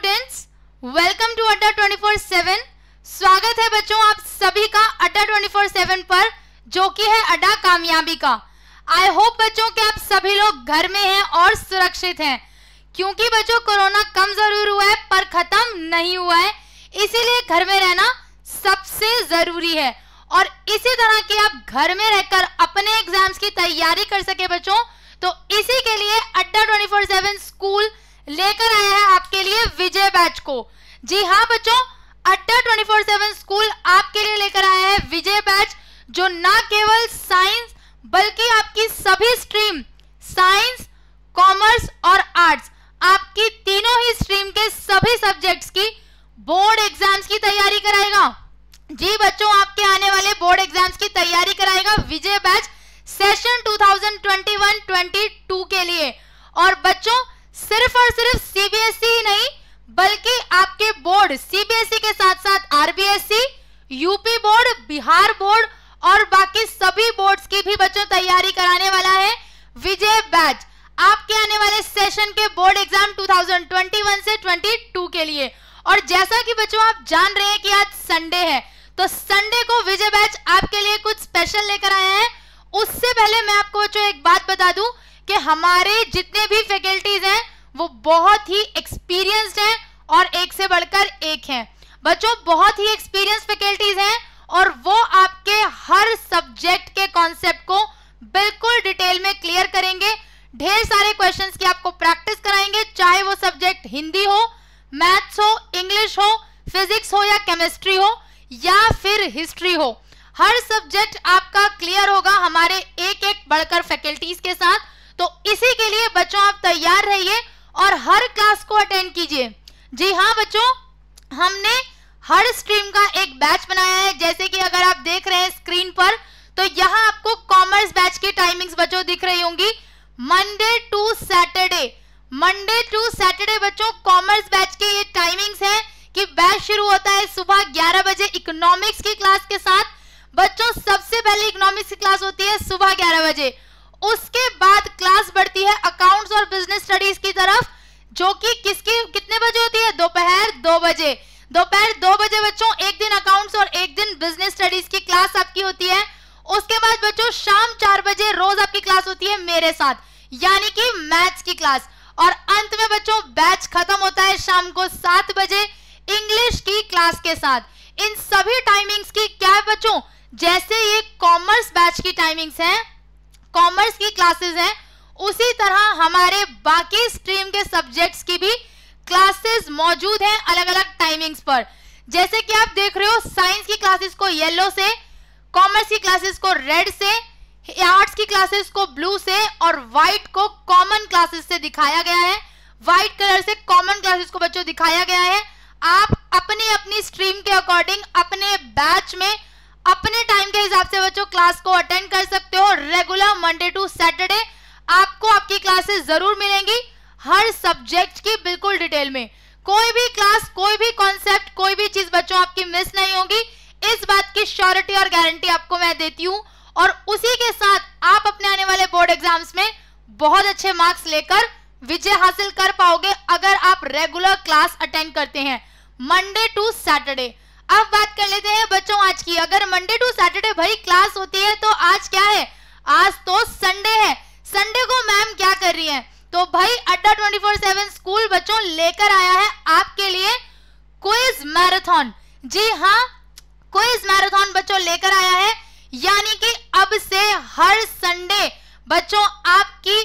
students welcome to अड्डा 24/7 स्वागत है बच्चों आप सभी का अड्डा 24/7 पर जो कि है अड्डा कामयाबी का आई होप बच्चों कि आप सभी लोग घर में हैं और सुरक्षित हैं क्योंकि बच्चों कोरोना कम जरूर हुआ है पर खत्म नहीं हुआ है इसीलिए घर में रहना सबसे जरूरी है और इसी तरह के आप घर में रहकर अपने एग्जाम्स की तैयारी कर सके बच्चों तो इसी के लिए अड्डा ट्वेंटी स्कूल लेकर आया है आपके लिए विजय बैच को जी हाँ बच्चों अट्टा फोर सेवन स्कूल आपके लिए लेकर आया है विजय बैच जो ना केवल साइंस बल्कि आपकी सभी स्ट्रीम साइंस कॉमर्स और आर्ट्स आपकी तीनों ही स्ट्रीम के सभी सब्जेक्ट्स की बोर्ड एग्जाम्स की तैयारी कराएगा जी बच्चों आपके आने वाले बोर्ड एग्जाम्स की तैयारी कराएगा विजय बैच सेशन 2021-22 के लिए और बच्चों सिर्फ और सिर्फ सीबीएसई e नहीं बल्कि आपके बोर्ड सीबीएसई e के साथ साथ RBSE UP board Bihar board और बाकी सभी बोर्ड्स की भी बच्चों तैयारी कराने वाला है विजय बैच आपके आने वाले सेशन के बोर्ड एग्जाम 2021 से 22 के लिए और जैसा कि बच्चों आप जान रहे हैं कि आज संडे है तो संडे को विजय बैच आपके लिए कुछ स्पेशल लेकर आया है उससे पहले मैं आपको बच्चों एक बात बता दूं कि हमारे जितने भी फैकल्टीज हैं वो बहुत ही एक्सपीरियंस्ड हैं और एक से बढ़कर एक हैं बच्चों बहुत ही एक्सपीरियंस फैकल्टीज हैं और वो आपके हर सब्जेक्ट के कॉन्सेप्ट को बिल्कुल डिटेल में क्लियर करेंगे ढेर सारे क्वेश्चंस की आपको प्रैक्टिस कराएंगे चाहे वो सब्जेक्ट हिंदी हो मैथ्स हो इंग्लिश हो फिजिक्स हो या केमिस्ट्री हो या फिर हिस्ट्री हो हर सब्जेक्ट आपका क्लियर होगा हमारे एक एक बढ़कर फैकल्टीज के साथ तो इसी के लिए बच्चों आप तैयार रहिए और हर क्लास को अटेंड कीजिए जी हाँ बच्चों हमने हर स्ट्रीम का एक बैच बनाया है जैसे कि अगर आप देख रहे हैं स्क्रीन पर तो यहाँ आपको कॉमर्स बैच की टाइमिंग्स बच्चों दिख रही होंगी Monday to Saturday Monday to Saturday बच्चों कॉमर्स बैच के ये टाइमिंग्स हैं कि बैच शुरू होता है सुबह 11 बजे इकोनॉमिक्स की क्लास के साथ बच्चों सबसे पहले इकोनॉमिक्स की क्लास होती है सुबह ग्यारह बजे उसके बाद क्लास बढ़ती है अकाउंट्स और बिजनेस स्टडीज की तरफ जो कि किसकी कितने बजे होती है दोपहर दो बजे दोपहर दो बजे बच्चों एक दिन अकाउंट्स और एक दिन बिजनेस स्टडीज की क्लास आपकी होती है उसके बाद बच्चों शाम चार बजे रोज आपकी क्लास होती है मेरे साथ यानी कि मैथ्स की क्लास और अंत में बच्चों बैच खत्म होता है शाम को सात बजे इंग्लिश की क्लास के साथ इन सभी टाइमिंग्स की क्या है बच्चों जैसे ये कॉमर्स बैच की टाइमिंग्स है कॉमर्स की क्लासेस हैं उसी तरह हमारे बाकी स्ट्रीम के सब्जेक्ट्स की भी क्लासेस मौजूद हैं अलग अलग टाइमिंग्स पर जैसे कि आप देख रहे हो साइंस की क्लासेस को येलो से कॉमर्स की क्लासेस को रेड से आर्ट्स की क्लासेस को ब्लू से और व्हाइट को कॉमन क्लासेस से दिखाया गया है व्हाइट कलर से कॉमन क्लासेस को बच्चों दिखाया गया है आप अपनी अपनी स्ट्रीम के अकॉर्डिंग अपने बैच में अपने टाइम के हिसाब से बच्चों क्लास को अटेंड कर सकते हो रेगुलर मंडे टू सैटरडे आपको आपकी क्लासेस जरूर मिलेंगी हर सब्जेक्ट की बिल्कुल डिटेल में कोई भी क्लास कोई भी कॉन्सेप्ट कोई भी चीज बच्चों आपकी मिस नहीं होगी इस बात की श्योरिटी और गारंटी आपको मैं देती हूँ और उसी के साथ आप अपने आने वाले बोर्ड एग्जाम्स में बहुत अच्छे मार्क्स लेकर विजय हासिल कर पाओगे अगर आप रेगुलर क्लास अटेंड करते हैं मंडे टू सैटरडे अब बात कर लेते हैं बच्चों आज की अगर मंडे टू सैटरडे भाई क्लास होती है तो आज क्या है आज तो संडे है संडे को मैम क्या कर रही है तो भाई अड्डा ट्वेंटी फोर सेवन स्कूल बच्चों लेकर आया है आपके लिए क्विज मैराथन जी हाँ क्विज मैराथन बच्चों लेकर आया है यानी कि अब से हर संडे बच्चों आपकी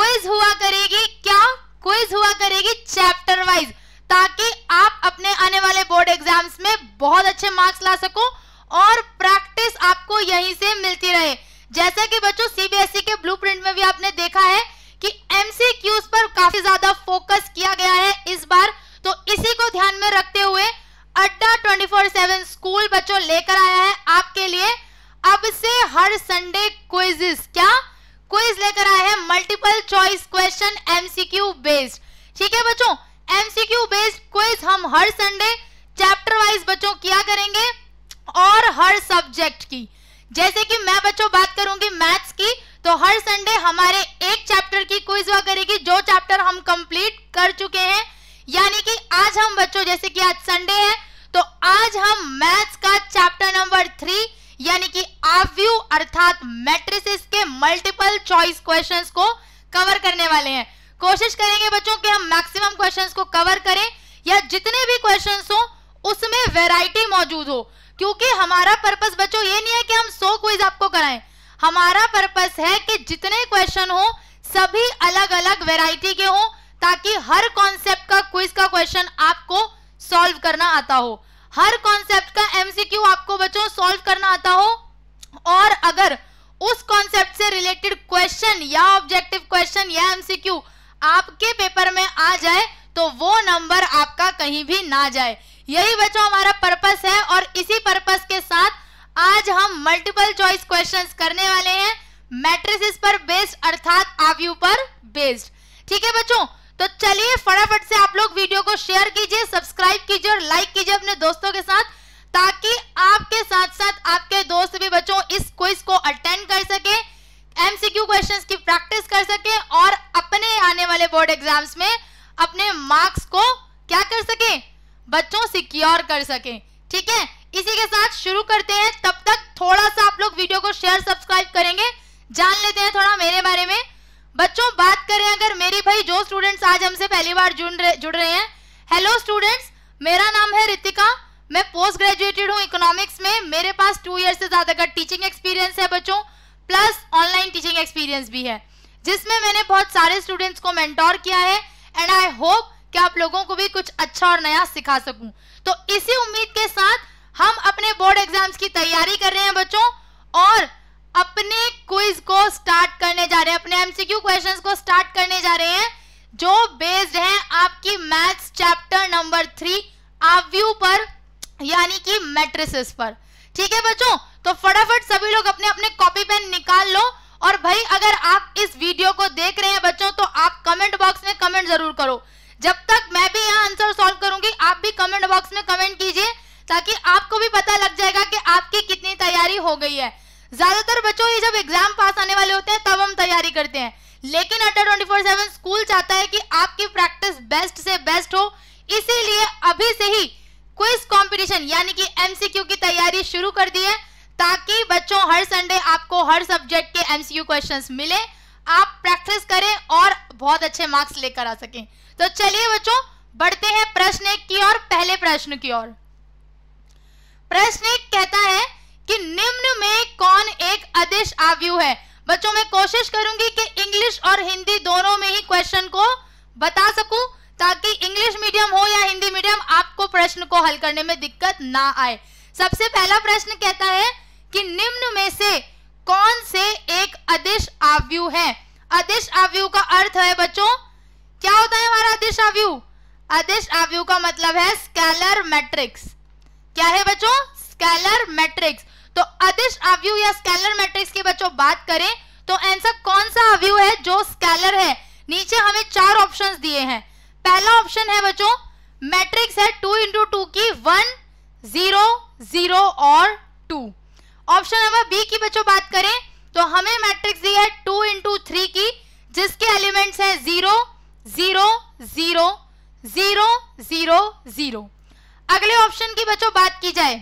क्विज हुआ करेगी क्या क्विज हुआ करेगी चैप्टर वाइज ताकि आप अपने आने वाले बोर्ड एग्जाम्स में बहुत अच्छे मार्क्स ला सको और प्रैक्टिस आपको यहीं से मिलती रहे जैसा कि बच्चों सीबीएसई e के ब्लूप्रिंट में भी आपने देखा है कि एमसीक्यूज पर काफी ज्यादा फोकस किया गया है इस बार तो इसी को ध्यान में रखते हुए अड्डा ट्वेंटी 7 स्कूल बच्चों लेकर आया है आपके लिए अब से हर संडे क्विजेस क्या क्विज लेकर आया है multiple choice question MCQ based ठीक है बच्चों एमसीक्यू बेस्ड क्विज हम हर संडे चैप्टर वाइज बच्चों किया करेंगे और हर सब्जेक्ट की जैसे कि मैं बच्चों बात करूंगी मैथ्स की तो हर संडे हमारे एक चैप्टर की क्विज हुआ करेगी जो चैप्टर हम कंप्लीट कर चुके हैं यानी कि आज हम बच्चों जैसे कि आज संडे है तो आज हम मैथ्स का चैप्टर नंबर थ्री यानी कि आव्यू अर्थात मैट्रिसेस के मल्टीपल चॉइस क्वेश्चंस को कवर करने वाले हैं कोशिश करेंगे बच्चों कि हम मैक्सिमम क्वेश्चंस को कवर करें या जितने भी क्वेश्चंस हो उसमें वैरायटी मौजूद हो क्योंकि हमारा पर्पस बच्चों ये नहीं है कि हम सौ क्विज आपको कराएं हमारा पर्पस है कि जितने क्वेश्चन हो सभी अलग अलग वेराइटी के हों ताकि हर कॉन्सेप्ट का क्विज का क्वेश्चन आपको सॉल्व करना आता हो हर कॉन्सेप्ट का आपके पेपर में आ जाए तो वो नंबर आपका कहीं भी ना जाए यही बच्चों हमारा पर्पस है और इसी पर्पस के साथ आज हम मल्टीपल चॉइस क्वेश्चंस करने वाले हैं मैट्रिसेस पर बेस्ड अर्थात आवयु पर बेस्ड ठीक है बच्चों तो चलिए फटाफट से आप लोग वीडियो को शेयर कीजिए सब्सक्राइब कीजिए और लाइक कीजिए अपने दोस्तों के साथ ताकि आपके साथ साथ आपके दोस्त भी बच्चों इस क्विज को अटेंड कर सके एमसीक्यू क्वेश्चंस की प्रैक्टिस कर सके और अपने आने वाले बोर्ड एग्जाम्स में अपने मार्क्स को क्या कर सके बच्चों सिक्योर कर सके ठीक है इसी के साथ शुरू करते हैं तब तक थोड़ा सा आप लोग वीडियो को शेयर सब्सक्राइब करेंगे जान लेते हैं थोड़ा मेरे बारे में बच्चों बात करें अगर मेरे भाई जो स्टूडेंट्स आज हमसे पहली बार जुड़ रहे जुड़ रहे हैं हेलो स्टूडेंट्स मेरा नाम है रितिका मैं पोस्ट ग्रेजुएटेड हूँ इकोनॉमिक्स में मेरे पास टू ईयर से ज़्यादा का टीचिंग एक्सपीरियंस है बच्चों प्लस ऑनलाइन टीचिंग एक्सपीरियंस भी है जिसमें मैंने बहुत सारे स्टूडेंट्स को मेंटोर किया है एंड आई होप कि आप लोगों को भी कुछ अच्छा और नया सिखा सकूं तो इसी उम्मीद के साथ हम अपने बोर्ड एग्जाम्स की तैयारी कर रहे हैं बच्चों और अपने क्विज को स्टार्ट करने जा रहे हैं अपने एमसीक्यू क्वेश्चंस को स्टार्ट करने जा रहे हैं जो बेस्ड है आपकी मैथ्स चैप्टर नंबर थ्री आव्यू पर यानी कि मेट्रिस पर ठीक है बच्चों तो फटाफट सभी लोग अपने अपने कॉपी पे निकाल लो और भाई अगर आप इस वीडियो को देख रहे हैं बच्चों तो आप कमेंट बॉक्स में कमेंट जरूर करो जब तक मैं भी यहाँ आंसर सॉल्व करूंगी आप भी कमेंट बॉक्स में कमेंट कीजिए ताकि आपको भी पता लग जाएगा कि आपकी कितनी तैयारी हो गई है ज्यादातर बच्चों ये जब एग्जाम पास आने वाले होते हैं तब हम तैयारी करते हैं लेकिन अटर ट्वेंटी फोर सेवन स्कूल चाहता है कि आपकी प्रैक्टिस बेस्ट से बेस्ट हो इसीलिए अभी से ही क्विज कंपटीशन यानी कि एमसीक्यू की तैयारी शुरू कर दी है ताकि बच्चों हर संडे आपको हर सब्जेक्ट के एमसीयू क्वेश्चंस मिले आप प्रैक्टिस करें और बहुत अच्छे मार्क्स लेकर आ सकें तो चलिए बच्चों बढ़ते हैं प्रश्न एक की ओर पहले प्रश्न की ओर प्रश्न एक कहता है कि निम्न में कौन एक अदिश आवयु है बच्चों मैं कोशिश करूंगी कि इंग्लिश और हिंदी दोनों में ही क्वेश्चन को बता सकूं ताकि इंग्लिश मीडियम हो या हिंदी मीडियम आपको प्रश्न को हल करने में दिक्कत ना आए सबसे पहला प्रश्न कहता है कि निम्न में से कौन से एक अदिश आव्यु है अदिश आव्यु का अर्थ है बच्चों क्या होता है हमारा अदिश आव्यु अदिश आव्यु का मतलब है स्केलर मैट्रिक्स क्या है बच्चों स्केलर मैट्रिक्स तो अदिश आव्यु या स्केलर मैट्रिक्स की बच्चों बात करें तो आंसर कौन सा आव्यु है जो स्केलर है नीचे हमें चार ऑप्शन दिए हैं पहला ऑप्शन है बच्चों मैट्रिक्स है टू इंटू टू की वन जीरो जीरो और टू ऑप्शन नंबर बी की बच्चों बात करें तो हमें मैट्रिक्स दी है टू इंटू थ्री की जिसके एलिमेंट्स हैं zero zero zero zero zero zero अगले ऑप्शन की बच्चों बात की जाए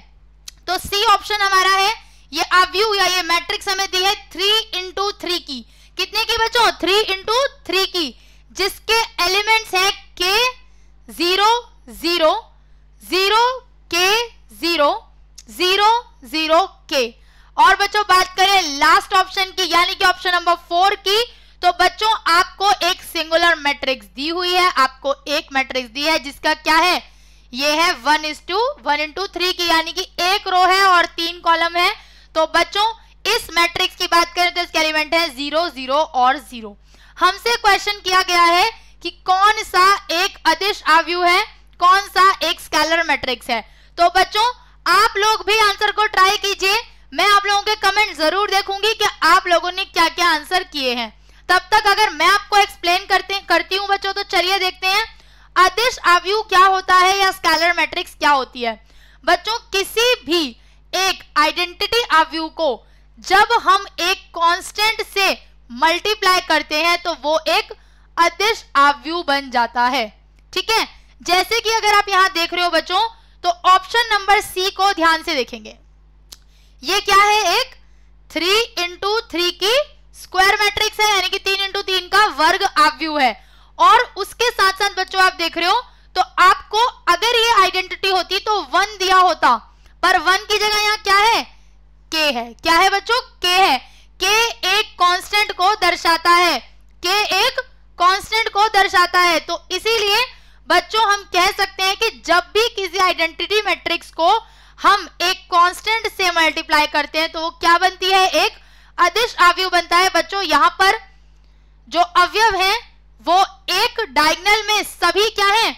तो सी ऑप्शन हमारा है ये अव्यू या ये मैट्रिक्स हमें दी है थ्री इंटू थ्री की कितने की बच्चों थ्री इंटू थ्री की जिसके एलिमेंट्स हैं के जीरो जीरो जीरो के जीरो जीरो जीरो के और बच्चों बात करें लास्ट ऑप्शन की यानी कि ऑप्शन नंबर फोर की तो बच्चों आपको एक सिंगुलर मैट्रिक्स दी हुई है आपको एक मैट्रिक्स दी है जिसका क्या है ये है one is two one into three की यानी कि एक रो है और तीन कॉलम है तो बच्चों इस मैट्रिक्स की बात करें तो इसके एलिमेंट है जीरो जीरो और जीरो हमसे क्वेश्चन किया गया है कि कौन सा एक अदिश आवयु है कौन सा एक स्कैलर मैट्रिक्स है तो बच्चों आप लोग भी आंसर को ट्राई कीजिए मैं आप लोगों के कमेंट जरूर देखूंगी कि आप लोगों ने क्या क्या आंसर किए हैं तब तक अगर मैं आपको एक्सप्लेन करते करती हूँ बच्चों तो चलिए देखते हैं अदिश आवयु क्या होता है या स्कैलर मैट्रिक्स क्या होती है बच्चों किसी भी एक आइडेंटिटी आवयु को जब हम एक कांस्टेंट से मल्टीप्लाई करते हैं तो वो एक अदिश आवयु बन जाता है ठीक है जैसे कि अगर आप यहां देख रहे हो बच्चों तो ऑप्शन नंबर सी को ध्यान से देखेंगे ये क्या है एक थ्री इंटू थ्री की स्क्वायर मैट्रिक्स है यानी कि तीन इंटू तीन का वर्ग आव्यू है और उसके साथ साथ बच्चों आप देख रहे हो तो आपको अगर ये आइडेंटिटी होती तो वन दिया होता पर वन की जगह यहां क्या है के है क्या है बच्चों के है के एक कांस्टेंट को दर्शाता है के एक कांस्टेंट को दर्शाता है तो इसीलिए बच्चों हम कह सकते हैं कि जब भी किसी आइडेंटिटी मैट्रिक्स को हम एक कांस्टेंट से मल्टीप्लाई करते हैं तो वो क्या बनती है एक अदिश अवयव बनता है बच्चों यहां पर जो अवयव है वो एक डायगनल में सभी क्या है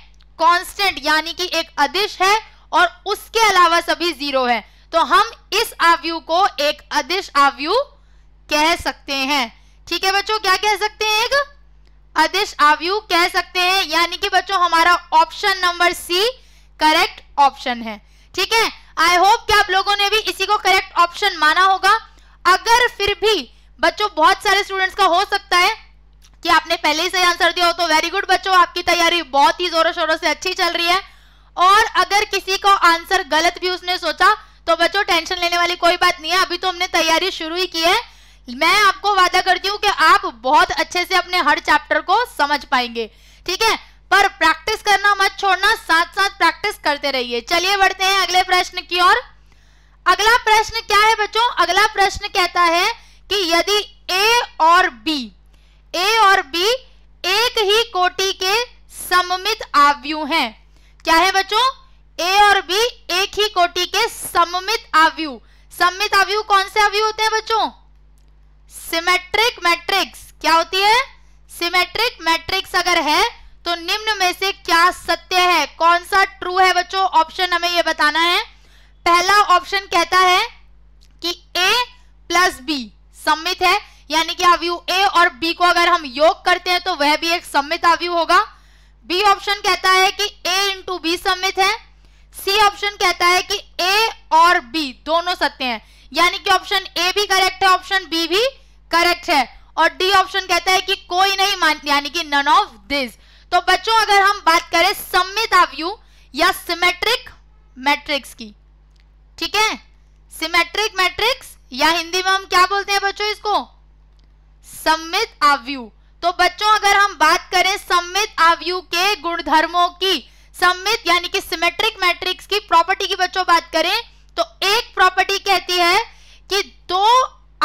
कांस्टेंट यानी कि एक अदिश है और उसके अलावा सभी जीरो है तो हम इस आवयु को एक अदिश आवयु कह सकते हैं ठीक है बच्चों क्या कह सकते हैं एक अदिश आवयु कह सकते हैं यानी कि बच्चों हमारा option number C correct option है ठीक है आई होप कि आप लोगों ने भी इसी को करेक्ट ऑप्शन माना होगा अगर फिर भी बच्चों बहुत सारे स्टूडेंट्स का हो सकता है कि आपने पहले ही सही आंसर दिया हो तो वेरी गुड बच्चों आपकी तैयारी बहुत ही जोरों शोरों से अच्छी चल रही है और अगर किसी को आंसर गलत भी उसने सोचा तो बच्चों टेंशन लेने वाली कोई बात नहीं है अभी तो हमने तैयारी शुरू ही की है मैं आपको वादा करती हूँ कि आप बहुत अच्छे से अपने हर चैप्टर को समझ पाएंगे ठीक है पर प्रैक्टिस करना मत छोड़ना साथ साथ प्रैक्टिस करते रहिए चलिए बढ़ते हैं अगले प्रश्न की ओर अगला प्रश्न क्या है बच्चों अगला प्रश्न कहता है कि यदि ए और बी ए और बी एक ही कोटि के सममित आवयु हैं क्या है बच्चों ए और बी एक ही कोटि के सममित आवयु सममित आवयु कौन से आव्यू होते हैं बच्चों सिमेट्रिक मैट्रिक्स क्या होती है सिमेट्रिक मैट्रिक्स अगर है तो निम्न में से क्या सत्य है कौन सा ट्रू है बच्चों ऑप्शन हमें यह बताना है पहला ऑप्शन कहता है कि ए प्लस बी सम्मित है यानी कि अवयु ए और बी को अगर हम योग करते हैं तो वह भी एक सम्मित अवयु होगा बी ऑप्शन कहता है कि ए इंटू बी सम्मित है सी ऑप्शन कहता है कि ए और बी दोनों सत्य हैं यानी कि ऑप्शन ए भी करेक्ट है ऑप्शन बी भी करेक्ट है और डी ऑप्शन कहता है कि कोई नहीं मान यानी कि नन ऑफ दिस तो बच्चों अगर हम बात करें सम्मित आव्यू या सिमेट्रिक मैट्रिक्स की ठीक है सिमेट्रिक मैट्रिक्स या हिंदी में हम क्या बोलते हैं बच्चों इसको सम्मित आव्यू तो बच्चों अगर हम बात करें सम्मित आव्यू के गुणधर्मों की सम्मित यानी कि सिमेट्रिक मैट्रिक्स की प्रॉपर्टी की बच्चों बात करें तो एक प्रॉपर्टी कहती है कि दो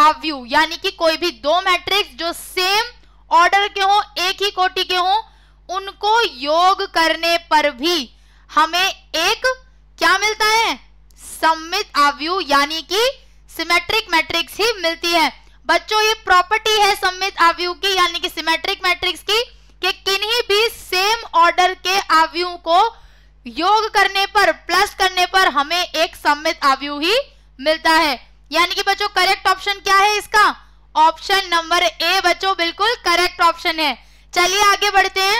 आवयु यानी कि कोई भी दो मैट्रिक्स जो सेम ऑर्डर के हो एक ही कोटि के हो उनको योग करने पर भी हमें एक क्या मिलता है सम्मित आवयु यानी कि सिमेट्रिक मैट्रिक्स ही मिलती है बच्चों ये प्रॉपर्टी है सम्मित आवयु की यानी कि सिमेट्रिक मैट्रिक्स की कि किन्हीं भी सेम ऑर्डर के आवयु को योग करने पर प्लस करने पर हमें एक सम्मित ही मिलता है यानी कि बच्चों करेक्ट ऑप्शन क्या है इसका ऑप्शन नंबर ए बच्चों बिल्कुल करेक्ट ऑप्शन है चलिए आगे बढ़ते हैं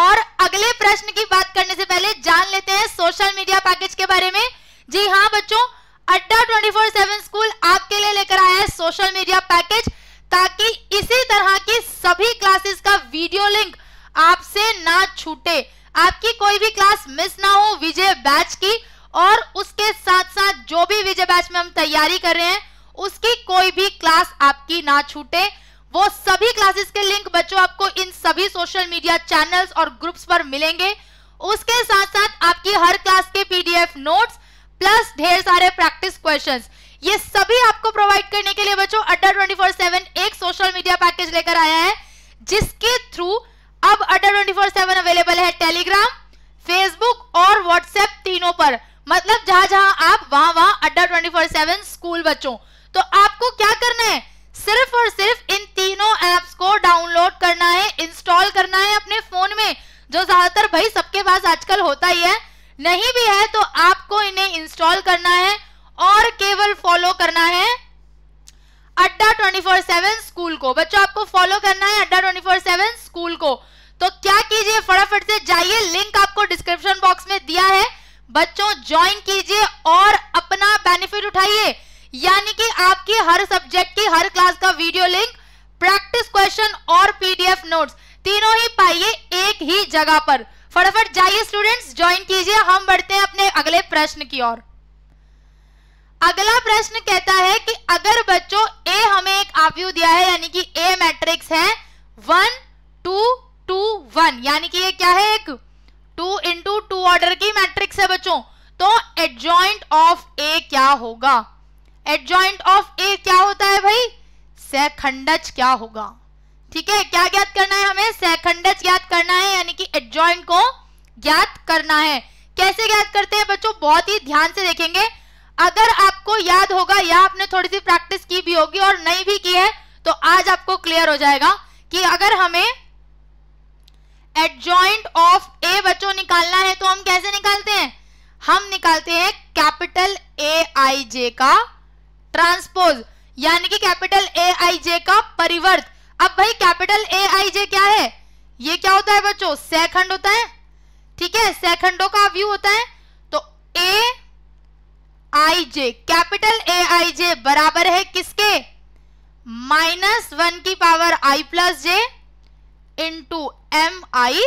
और अगले प्रश्न की बात करने से पहले जान लेते हैं सोशल मीडिया पैकेज के बारे में जी हाँ बच्चों अड्डा 24/7 स्कूल आपके लिए लेकर आया है सोशल मीडिया पैकेज ताकि इसी तरह की सभी क्लासेस का वीडियो लिंक आपसे ना छूटे आपकी कोई भी क्लास मिस ना हो विजय बैच की और उसके साथ साथ जो भी विजय बैच में हम तैयारी कर रहे हैं उसकी कोई भी क्लास आपकी ना छूटे वो सभी क्लासेस के लिंक बच्चों आपको इन सभी सोशल मीडिया चैनल्स और ग्रुप्स पर मिलेंगे उसके साथ साथ आपकी हर क्लास के पीडीएफ नोट्स प्लस ढेर सारे प्रैक्टिस क्वेश्चंस ये सभी आपको प्रोवाइड करने के लिए बच्चों अड्डा ट्वेंटी फोर सेवन एक सोशल मीडिया पैकेज लेकर आया है जिसके थ्रू अब अटल ट्वेंटी फोर सेवन अवेलेबल है टेलीग्राम फेसबुक और व्हाट्सएप तीनों पर मतलब जहां जहां आप वहां वहां अड्डा ट्वेंटी फोर सेवन स्कूल बच्चों तो आपको क्या करना है सिर्फ और सिर्फ इन तीनों एप्स को डाउनलोड करना है इंस्टॉल करना है अपने फोन में जो ज्यादातर भाई सबके पास आजकल होता ही है नहीं भी है तो आपको इन्हें इंस्टॉल करना है और केवल फॉलो करना है अड्डा ट्वेंटी फोर सेवन स्कूल को बच्चों आपको फॉलो करना है अड्डा ट्वेंटी फोर सेवन स्कूल को तो क्या कीजिए फटाफट से जाइए लिंक आपको डिस्क्रिप्शन बॉक्स में दिया है बच्चों ज्वाइन कीजिए और अपना बेनिफिट उठाइए यानी कि आपकी हर सब्जेक्ट की हर क्लास का वीडियो लिंक प्रैक्टिस क्वेश्चन और पीडीएफ नोट्स तीनों ही पाइए एक ही जगह पर फटाफट जाइए स्टूडेंट्स ज्वाइन कीजिए हम बढ़ते हैं अपने अगले प्रश्न की ओर अगला प्रश्न कहता है कि अगर बच्चों ए हमें एक आव्यू दिया है यानी कि ए मैट्रिक्स है वन टू टू वन यानी कि ये क्या है एक टू इंटू टू ऑर्डर की मैट्रिक्स है बच्चों तो एडजॉइंट ऑफ ए क्या होगा एडजॉइंट ऑफ ए क्या होता है भाई सैखंडज क्या होगा ठीक है क्या ज्ञात करना है हमें सैखंडज ज्ञात करना है यानी कि एडजॉइंट को ज्ञात करना है कैसे ज्ञात करते हैं बच्चों बहुत ही ध्यान से देखेंगे अगर आपको याद होगा या आपने थोड़ी सी प्रैक्टिस की भी होगी और नहीं भी की है तो आज आपको क्लियर हो जाएगा कि अगर हमें एडजॉइंट ऑफ ए बच्चों निकालना है तो हम कैसे निकालते हैं हम निकालते हैं कैपिटल ए आई जे का ट्रांसपोज यानी कि कैपिटल ए आई जे का परिवर्त अब भाई कैपिटल ए आई जे क्या है ये क्या होता है बच्चों सैखंड होता है ठीक है सैखंडों का व्यू होता है तो ए आई जे कैपिटल ए आई जे बराबर है किसके माइनस वन की power I plus J into M I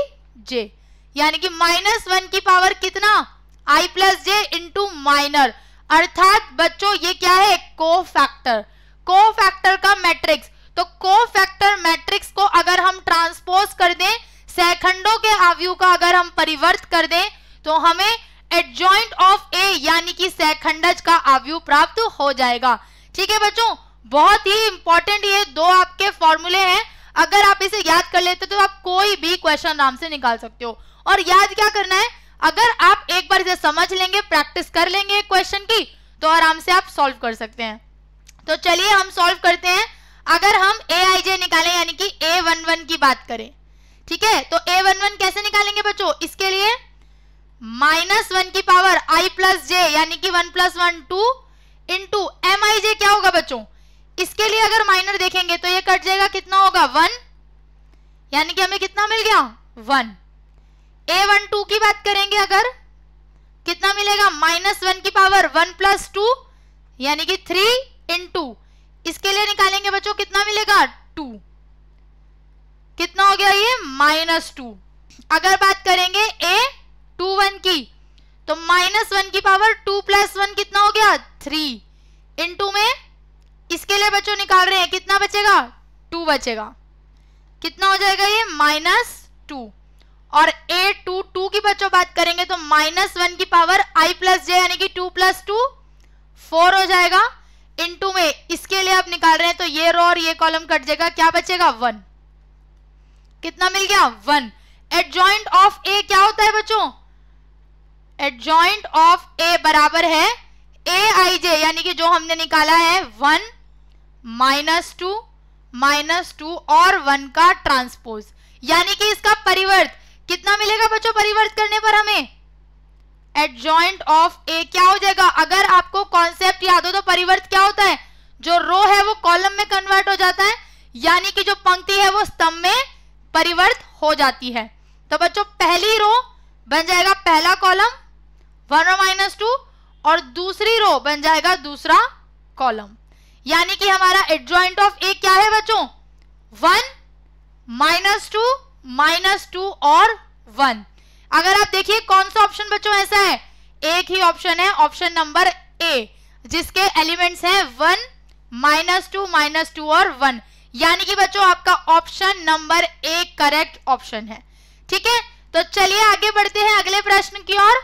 J यानी कि माइनस वन की पावर कितना I plus J into minor अर्थात बच्चों ये क्या है को फैक्टर को फैक्टर का मैट्रिक्स तो को फैक्टर मैट्रिक्स को अगर हम ट्रांसपोज कर दें सैखंडों के आवयु का अगर हम परिवर्त कर दें तो हमें एडजॉइंट ऑफ ए यानी कि सैखंडज का आवयु प्राप्त हो जाएगा ठीक है बच्चों बहुत ही इंपॉर्टेंट ये दो आपके फॉर्मूले हैं अगर आप इसे याद कर लेते तो आप कोई भी क्वेश्चन आराम से निकाल सकते हो और याद क्या करना है अगर आप एक बार इसे समझ लेंगे प्रैक्टिस कर लेंगे क्वेश्चन की तो आराम से आप सॉल्व कर सकते हैं तो चलिए हम सॉल्व करते हैं अगर हम ए आई जे निकालें यानी कि ए वन वन की बात करें ठीक है तो ए वन वन कैसे निकालेंगे बच्चों इसके लिए माइनस वन की पावर आई प्लस जे यानी कि one plus one two into M I J क्या होगा बच्चों इसके लिए अगर माइनर देखेंगे तो ये कट जाएगा कितना होगा वन यानी कि हमें कितना मिल गया वन ए वन टू की बात करेंगे अगर कितना मिलेगा माइनस वन की पावर वन प्लस टू यानी कि थ्री इन टू इसके लिए निकालेंगे बच्चों कितना मिलेगा टू कितना हो गया ये माइनस टू अगर बात करेंगे ए टू वन की तो माइनस वन की पावर टू प्लस वन कितना हो गया थ्री इन टू में इसके लिए बच्चों निकाल रहे हैं कितना बचेगा टू बचेगा कितना हो जाएगा ये माइनस टू और ए टू टू की बच्चों बात करेंगे तो माइनस वन की पावर आई प्लस जे यानी कि टू प्लस टू फोर हो जाएगा टू में इसके लिए आप निकाल रहे हैं तो ये रो और ये कॉलम कट जाएगा क्या बचेगा वन कितना मिल गया one adjoint of A क्या होता है बच्चों ज्वाइंट ऑफ ए बराबर है ए आई जे यानी कि जो हमने निकाला है one minus two minus two और वन का ट्रांसपोज यानी कि इसका परिवर्त कितना मिलेगा बच्चों परिवर्त करने पर हमें एट ज्वाइंट ऑफ ए क्या हो जाएगा अगर आपको कॉन्सेप्ट याद हो तो परिवर्त क्या होता है जो रो है वो कॉलम में कन्वर्ट हो जाता है यानी कि जो पंक्ति है वो स्तंभ में परिवर्त हो जाती है तो बच्चों पहली रो बन जाएगा पहला कॉलम वन माइनस टू और दूसरी रो बन जाएगा दूसरा कॉलम यानी कि हमारा एडजॉइंट ऑफ ए क्या है बच्चों one minus two minus two और वन अगर आप देखिए कौन सा ऑप्शन बच्चों ऐसा है एक ही ऑप्शन है ऑप्शन नंबर ए जिसके एलिमेंट्स हैं one minus two minus two और वन यानी कि बच्चों आपका option number A correct option है ठीक है तो चलिए आगे बढ़ते हैं अगले प्रश्न की ओर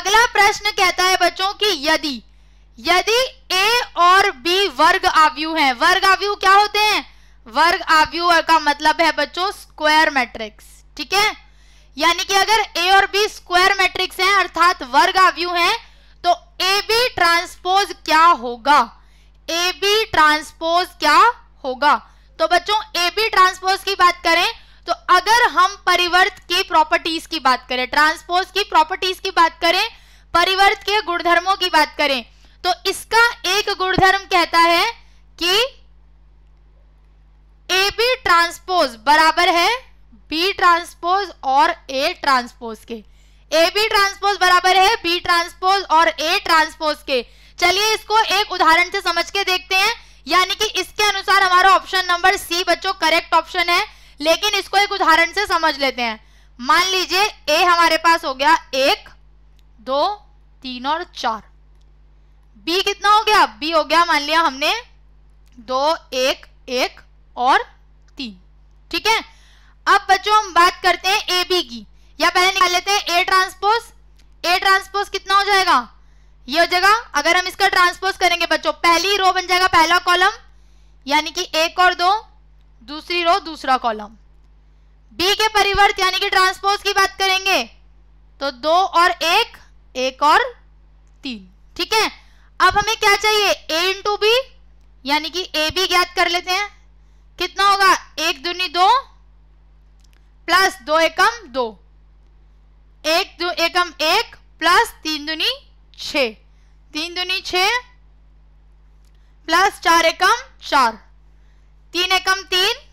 अगला प्रश्न कहता है बच्चों कि यदि यदि ए और बी वर्ग आवयु हैं वर्ग आवयु क्या होते हैं वर्ग आवयु का मतलब है बच्चों स्क्वायर मैट्रिक्स ठीक है यानी कि अगर ए और बी स्क्वायर मैट्रिक्स हैं अर्थात वर्ग आवयु हैं तो ए बी ट्रांसपोज क्या होगा ए बी ट्रांसपोज क्या होगा तो बच्चों ए बी ट्रांसपोज की बात करें तो अगर हम परिवर्त के प्रॉपर्टीज की बात करें ट्रांसपोज की प्रॉपर्टीज की बात करें परिवर्त के गुणधर्मों की बात करें तो इसका एक गुणधर्म कहता है कि ए बी ट्रांसपोज बराबर है बी ट्रांसपोज और ए ट्रांसपोज के ए बी ट्रांसपोज बराबर है बी ट्रांसपोज और ए ट्रांसपोज के चलिए इसको एक उदाहरण से समझ के देखते हैं यानी कि इसके अनुसार हमारा ऑप्शन नंबर सी बच्चों करेक्ट ऑप्शन है लेकिन इसको एक उदाहरण से समझ लेते हैं मान लीजिए ए हमारे पास हो गया एक दो तीन और चार बी कितना हो गया बी हो गया मान लिया हमने दो एक एक और तीन ठीक है अब बच्चों हम बात करते हैं ए बी की या पहले निकाल लेते हैं ए ट्रांसपोज ए ट्रांसपोज कितना हो जाएगा ये हो जाएगा अगर हम इसका ट्रांसपोज करेंगे बच्चों पहली रो बन जाएगा पहला कॉलम यानी कि एक और दो दूसरी रो दूसरा कॉलम बी के परिवर्त यानी कि ट्रांसपोज की बात करेंगे तो दो और एक एक और तीन ठीक है अब हमें क्या चाहिए ए इंटू बी यानी कि ए बी ज्ञात कर लेते हैं कितना होगा एक दूनी दो प्लस दो एकम दो एक दो एकम एक प्लस तीन दूनी छ तीन दूनी छ प्लस चार एकम चार तीन एकम तीन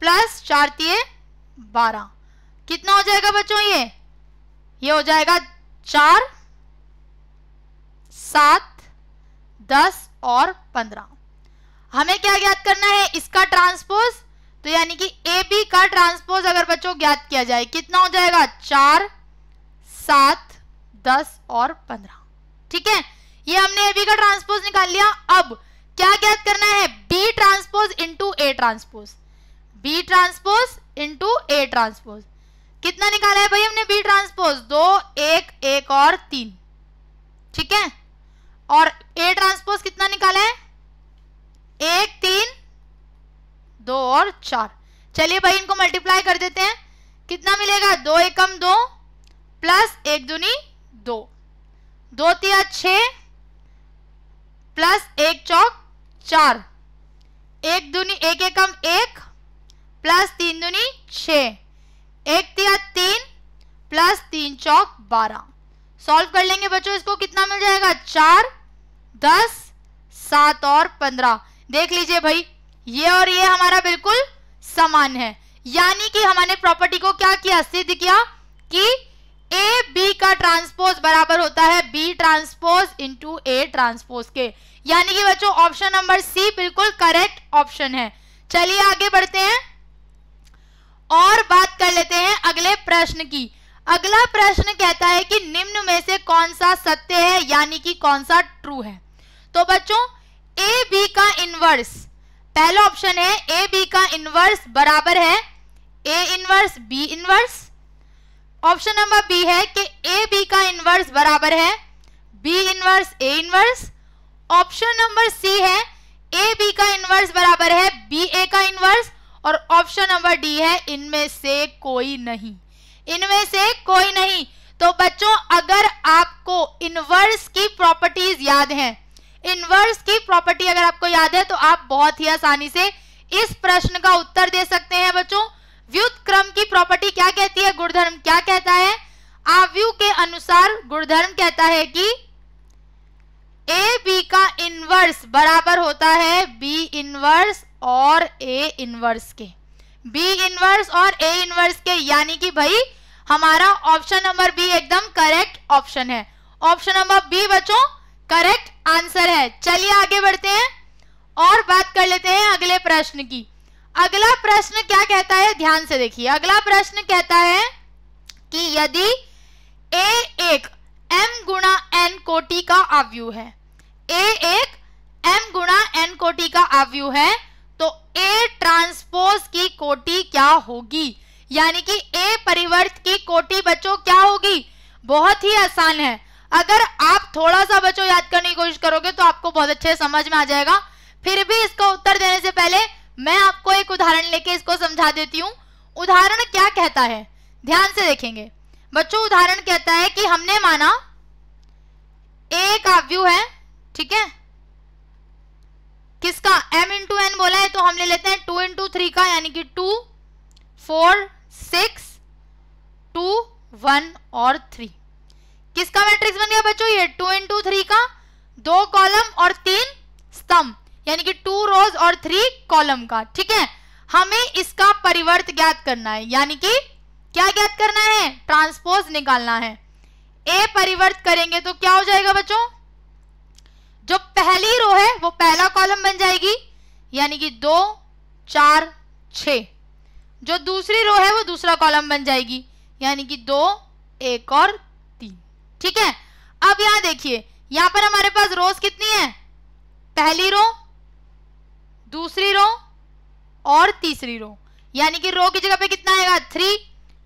प्लस चार तीय बारह कितना हो जाएगा बच्चों ये ये हो जाएगा चार सात दस और पंद्रह हमें क्या ज्ञात करना है इसका ट्रांसपोज तो यानी कि ए बी का ट्रांसपोज अगर बच्चों ज्ञात किया जाए कितना हो जाएगा चार सात दस और पंद्रह ठीक है ये हमने ए बी का ट्रांसपोज निकाल लिया अब क्या ज्ञात करना है B transpose into A transpose B transpose into A transpose कितना निकाला है भाई हमने बी ट्रांसपोज दो एक एक और तीन ठीक है और ए ट्रांसपोज कितना निकाला है एक तीन दो और चार चलिए भाई इनको मल्टीप्लाई कर देते हैं कितना मिलेगा दो एकम दो प्लस एक दूनी दो दो तिया छ प्लस एक चौक चार एक दूनी एक एकम एक प्लस तीन दूनी छ एक तिया तीन प्लस तीन चौक बारह सॉल्व कर लेंगे बच्चों इसको कितना मिल जाएगा चार दस सात और पंद्रह देख लीजिए भाई ये और ये हमारा बिल्कुल समान है यानी कि हमारे प्रॉपर्टी को क्या किया सिद्ध किया कि ए बी का ट्रांसपोज बराबर होता है B transpose into A transpose के यानी कि बच्चों ऑप्शन नंबर सी बिल्कुल करेक्ट ऑप्शन है चलिए आगे बढ़ते हैं और बात कर लेते हैं अगले प्रश्न की अगला प्रश्न कहता है कि निम्न में से कौन सा सत्य है यानी कि कौन सा ट्रू है तो बच्चों ए बी का इनवर्स पहला ऑप्शन है ए बी का इनवर्स बराबर है A inverse B inverse option number B है कि ए बी का इनवर्स बराबर है B inverse A inverse option number C है ए बी का इनवर्स बराबर है बी ए का इनवर्स और ऑप्शन नंबर डी है इनमें से कोई नहीं इनमें से कोई नहीं तो बच्चों अगर आपको इनवर्स की प्रॉपर्टीज याद हैं इनवर्स की प्रॉपर्टी अगर आपको याद है तो आप बहुत ही आसानी से इस प्रश्न का उत्तर दे सकते हैं बच्चों व्युतक्रम की प्रॉपर्टी क्या कहती है गुणधर्म क्या कहता है आव्यू के अनुसार गुणधर्म कहता है कि ए बी का इनवर्स बराबर होता है बी इनवर्स और ए इनवर्स के बी इनवर्स और ए इनवर्स के यानी कि भाई हमारा ऑप्शन नंबर बी एकदम करेक्ट ऑप्शन है ऑप्शन नंबर बी बच्चों करेक्ट आंसर है चलिए आगे बढ़ते हैं और बात कर लेते हैं अगले प्रश्न की अगला प्रश्न क्या कहता है ध्यान से देखिए अगला प्रश्न कहता है कि यदि ए एक एम गुणा एन कोटि का आवयु है ए एक एम गुणा एन कोटि का आवयु है तो ए ट्रांसपोज की कोटि क्या होगी यानी कि ए परिवर्त की कोटि बच्चों क्या होगी बहुत ही आसान है अगर आप थोड़ा सा बच्चों याद करने की कोशिश करोगे तो आपको बहुत अच्छे समझ में आ जाएगा फिर भी इसका उत्तर देने से पहले मैं आपको एक उदाहरण लेके इसको समझा देती हूँ उदाहरण क्या कहता है ध्यान से देखेंगे बच्चों उदाहरण कहता है कि हमने माना ए का व्यू है ठीक है किसका m इंटू एन बोला है तो हम ले लेते हैं टू इंटू थ्री का यानी कि two four six two one और थ्री किसका मैट्रिक्स बन गया बच्चों ये टू इन टू थ्री का दो कॉलम और तीन स्तंभ यानी कि टू रोज और थ्री कॉलम का ठीक है हमें इसका परिवर्त ज्ञात करना है यानी कि क्या ज्ञात करना है ट्रांसपोज निकालना है ए परिवर्त करेंगे तो क्या हो जाएगा बच्चों जो पहली रो है वो पहला कॉलम बन जाएगी यानी कि दो चार छ जो दूसरी रो है वो दूसरा कॉलम बन जाएगी यानी कि दो एक और ठीक है अब यहां देखिए यहां पर हमारे पास रोज कितनी है पहली रो दूसरी रो और तीसरी रो यानी कि रो की जगह पे कितना आएगा थ्री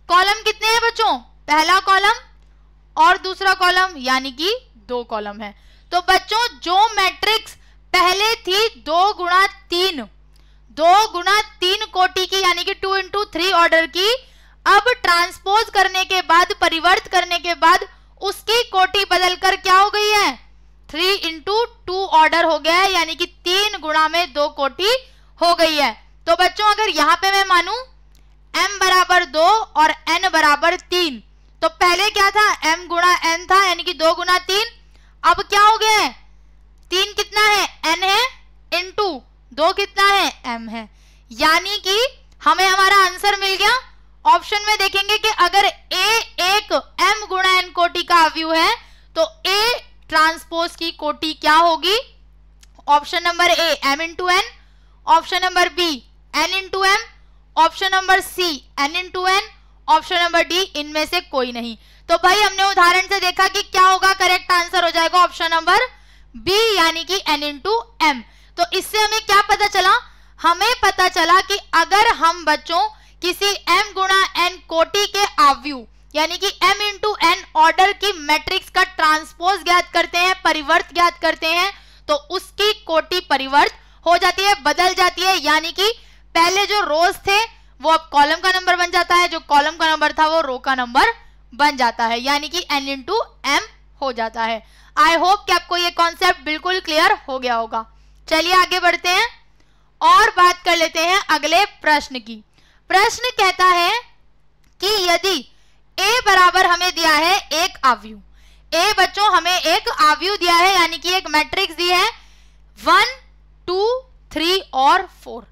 कॉलम कितने हैं बच्चों पहला कॉलम और दूसरा कॉलम यानी कि दो कॉलम है तो बच्चों जो मैट्रिक्स पहले थी दो गुणा तीन दो गुणा तीन कोटि की यानी कि टू इंटू थ्री ऑर्डर की अब ट्रांसपोज करने के बाद परिवर्त करने के बाद उसकी कोटी बदलकर क्या हो गई है थ्री इंटू टू ऑर्डर हो गया है यानी कि तीन गुणा में दो कोटी हो गई है तो बच्चों अगर यहां पे मैं मानू m बराबर दो और n बराबर तीन तो पहले क्या था m गुणा एन था यानी कि दो गुणा तीन अब क्या हो गया है तीन कितना है n है इन टू दो कितना है m है यानी कि छोटी क्या होगी option number A M into N option number B N into M option number C N into N option number D इनमें से कोई नहीं तो भाई हमने उदाहरण से देखा कि क्या होगा करेक्ट आंसर हो जाएगा ऑप्शन नंबर बी यानी कि एन इन टू एम तो इससे हमें क्या पता चला हमें पता चला कि अगर हम बच्चों किसी m गुणा एन कोटि के आवयु यानी कि m इंटू एन ऑर्डर की मैट्रिक्स का ट्रांसपोज ज्ञात करते हैं परिवर्त ज्ञात करते हैं तो उसकी कोटि परिवर्त हो जाती है बदल जाती है यानी कि पहले जो रोज थे वो अब कॉलम का नंबर बन जाता है जो कॉलम का नंबर था वो रो का नंबर बन जाता है यानी कि एन इंटू एम हो जाता है आई होप कि आपको ये कॉन्सेप्ट बिल्कुल क्लियर हो गया होगा चलिए आगे बढ़ते हैं और बात कर लेते हैं अगले प्रश्न की प्रश्न कहता है कि यदि ए बराबर हमें दिया है एक आवयु ए बच्चों हमें एक आवयु दिया है यानी कि एक मैट्रिक्स दी है वन टू थ्री और फोर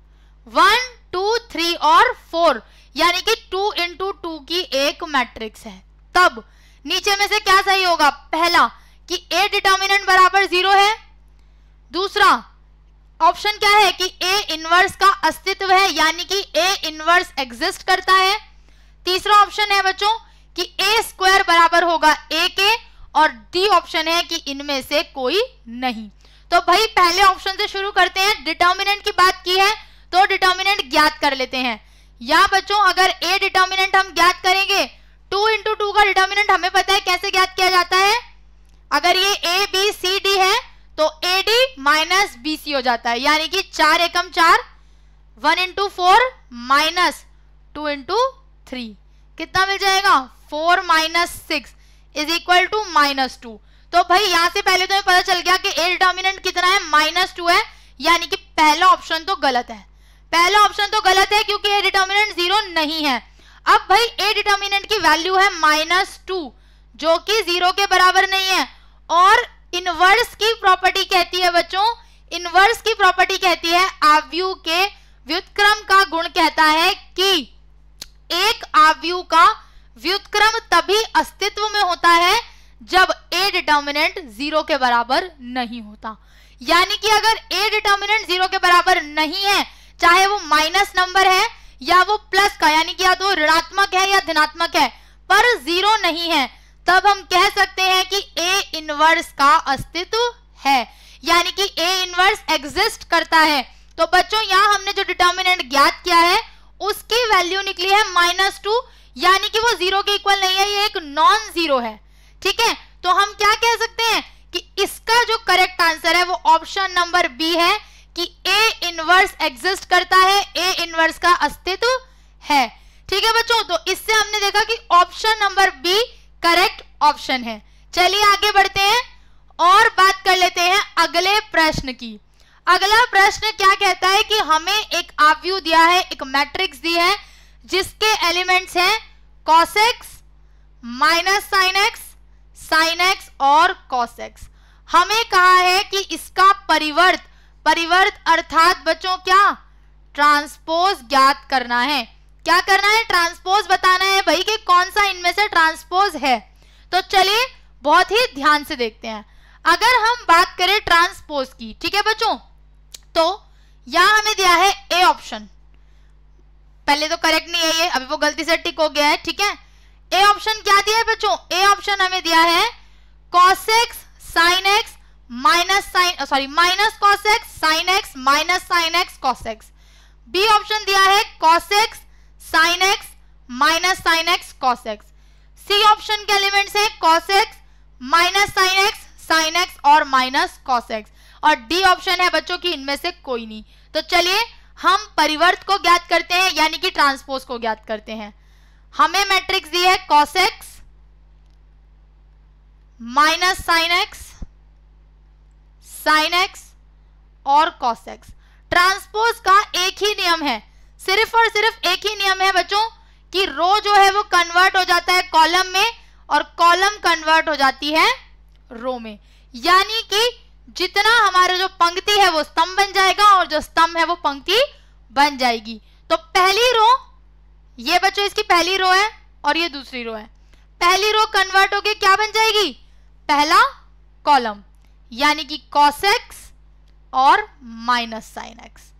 वन टू थ्री और फोर यानी कि टू इंटू टू की एक मैट्रिक्स है तब नीचे में से क्या सही होगा पहला कि ए डिटर्मिनेंट बराबर जीरो है दूसरा ऑप्शन क्या है कि ए इनवर्स का अस्तित्व है यानी कि ए इनवर्स एग्जिस्ट करता है तीसरा ऑप्शन है बच्चों कि ए स्क्वायर बराबर होगा ए के और डी ऑप्शन है कि इनमें से कोई नहीं तो भाई पहले ऑप्शन से शुरू करते हैं डिटर्मिनेंट की बात की है तो डिटर्मिनेंट ज्ञात कर लेते हैं या बच्चों अगर ए डिटर्मिनेंट हम ज्ञात करेंगे टू इंटू टू का डिटर्मिनेंट हमें पता है कैसे ज्ञात किया जाता है अगर ये ए बी सी डी है तो A D minus B C हो जाता है यानी कि चार एकम चार one into four minus two into three कितना मिल जाएगा four minus six is equal to minus two तो भाई यहां से पहले तो हमें पता चल गया कि एल डोमिनेंट कितना है माइनस टू है यानी कि पहला ऑप्शन तो गलत है पहला ऑप्शन तो गलत है क्योंकि ए डिटर्मिनेंट जीरो नहीं है अब भाई ए डिटर्मिनेंट की वैल्यू है माइनस टू जो कि जीरो के बराबर नहीं है और इनवर्स की प्रॉपर्टी कहती है बच्चों इनवर्स की प्रॉपर्टी कहती है आवयु के व्युत्क्रम का गुण कहता है कि एक आवयु का व्युत्क्रम तभी अस्तित्व में होता है जब ए डिटर्मिनेंट जीरो के बराबर नहीं होता यानी कि अगर ए डिटर्मिनेंट जीरो के बराबर नहीं है चाहे वो माइनस नंबर है या वो प्लस का यानी कि या तो ऋणात्मक है या धनात्मक है पर जीरो नहीं है तब हम कह सकते हैं कि ए इनवर्स का अस्तित्व है यानी कि ए इनवर्स एग्जिस्ट करता है तो बच्चों यहां हमने जो डिटर्मिनेंट ज्ञात किया है उसकी वैल्यू निकली है माइनस टू यानी कि वो जीरो के इक्वल नहीं है ये एक नॉन जीरो है ठीक है तो हम क्या कह सकते हैं कि इसका जो करेक्ट आंसर है वो ऑप्शन नंबर बी है कि ए इनवर्स एग्जिस्ट करता है ए इनवर्स का अस्तित्व है ठीक है बच्चों तो इससे हमने देखा कि option number B correct option है चलिए आगे बढ़ते हैं और बात कर लेते हैं अगले प्रश्न की अगला प्रश्न क्या कहता है कि हमें एक आव्यू दिया है एक मैट्रिक्स दी है जिसके एलिमेंट्स हैं cos X minus sine X sine X और कॉस एक्स हमें कहा है कि इसका परिवर्त परिवर्त अर्थात बच्चों क्या ट्रांसपोज ज्ञात करना है क्या करना है ट्रांसपोज बताना है भाई कि कौन सा इनमें से ट्रांसपोज है तो चलिए बहुत ही ध्यान से देखते हैं अगर हम बात करें ट्रांसपोज की ठीक है बच्चों तो यहां हमें दिया है ए ऑप्शन पहले तो करेक्ट नहीं है ये अभी वो गलती से टिक हो गया है ठीक है ए ऑप्शन क्या दिया है बच्चों ए ऑप्शन हमें दिया है cos X sine X minus sine sorry minus cos X sine X minus sine X cos X B option दिया है cos X sine X minus sine X cos X C option के elements हैं cos X minus sine X sine X और minus cos X और D option है बच्चों की इनमें से कोई नहीं तो चलिए हम परिवर्त को ज्ञात करते हैं यानी कि ट्रांसपोज को ज्ञात करते हैं हमें मैट्रिक्स दी है cos X minus sine X sine X और कॉस एक्स ट्रांसपोज का एक ही नियम है सिर्फ और सिर्फ एक ही नियम है बच्चों कि रो जो है वो कन्वर्ट हो जाता है कॉलम में और कॉलम कन्वर्ट हो जाती है रो में यानी कि जितना हमारा जो पंक्ति है वो स्तंभ बन जाएगा और जो स्तंभ है वो पंक्ति बन जाएगी तो पहली रो ये बच्चों इसकी पहली रो है और ये दूसरी रो है पहली रो कन्वर्ट होके क्या बन जाएगी पहला कॉलम यानी कि कॉस एक्स और माइनस साइन एक्स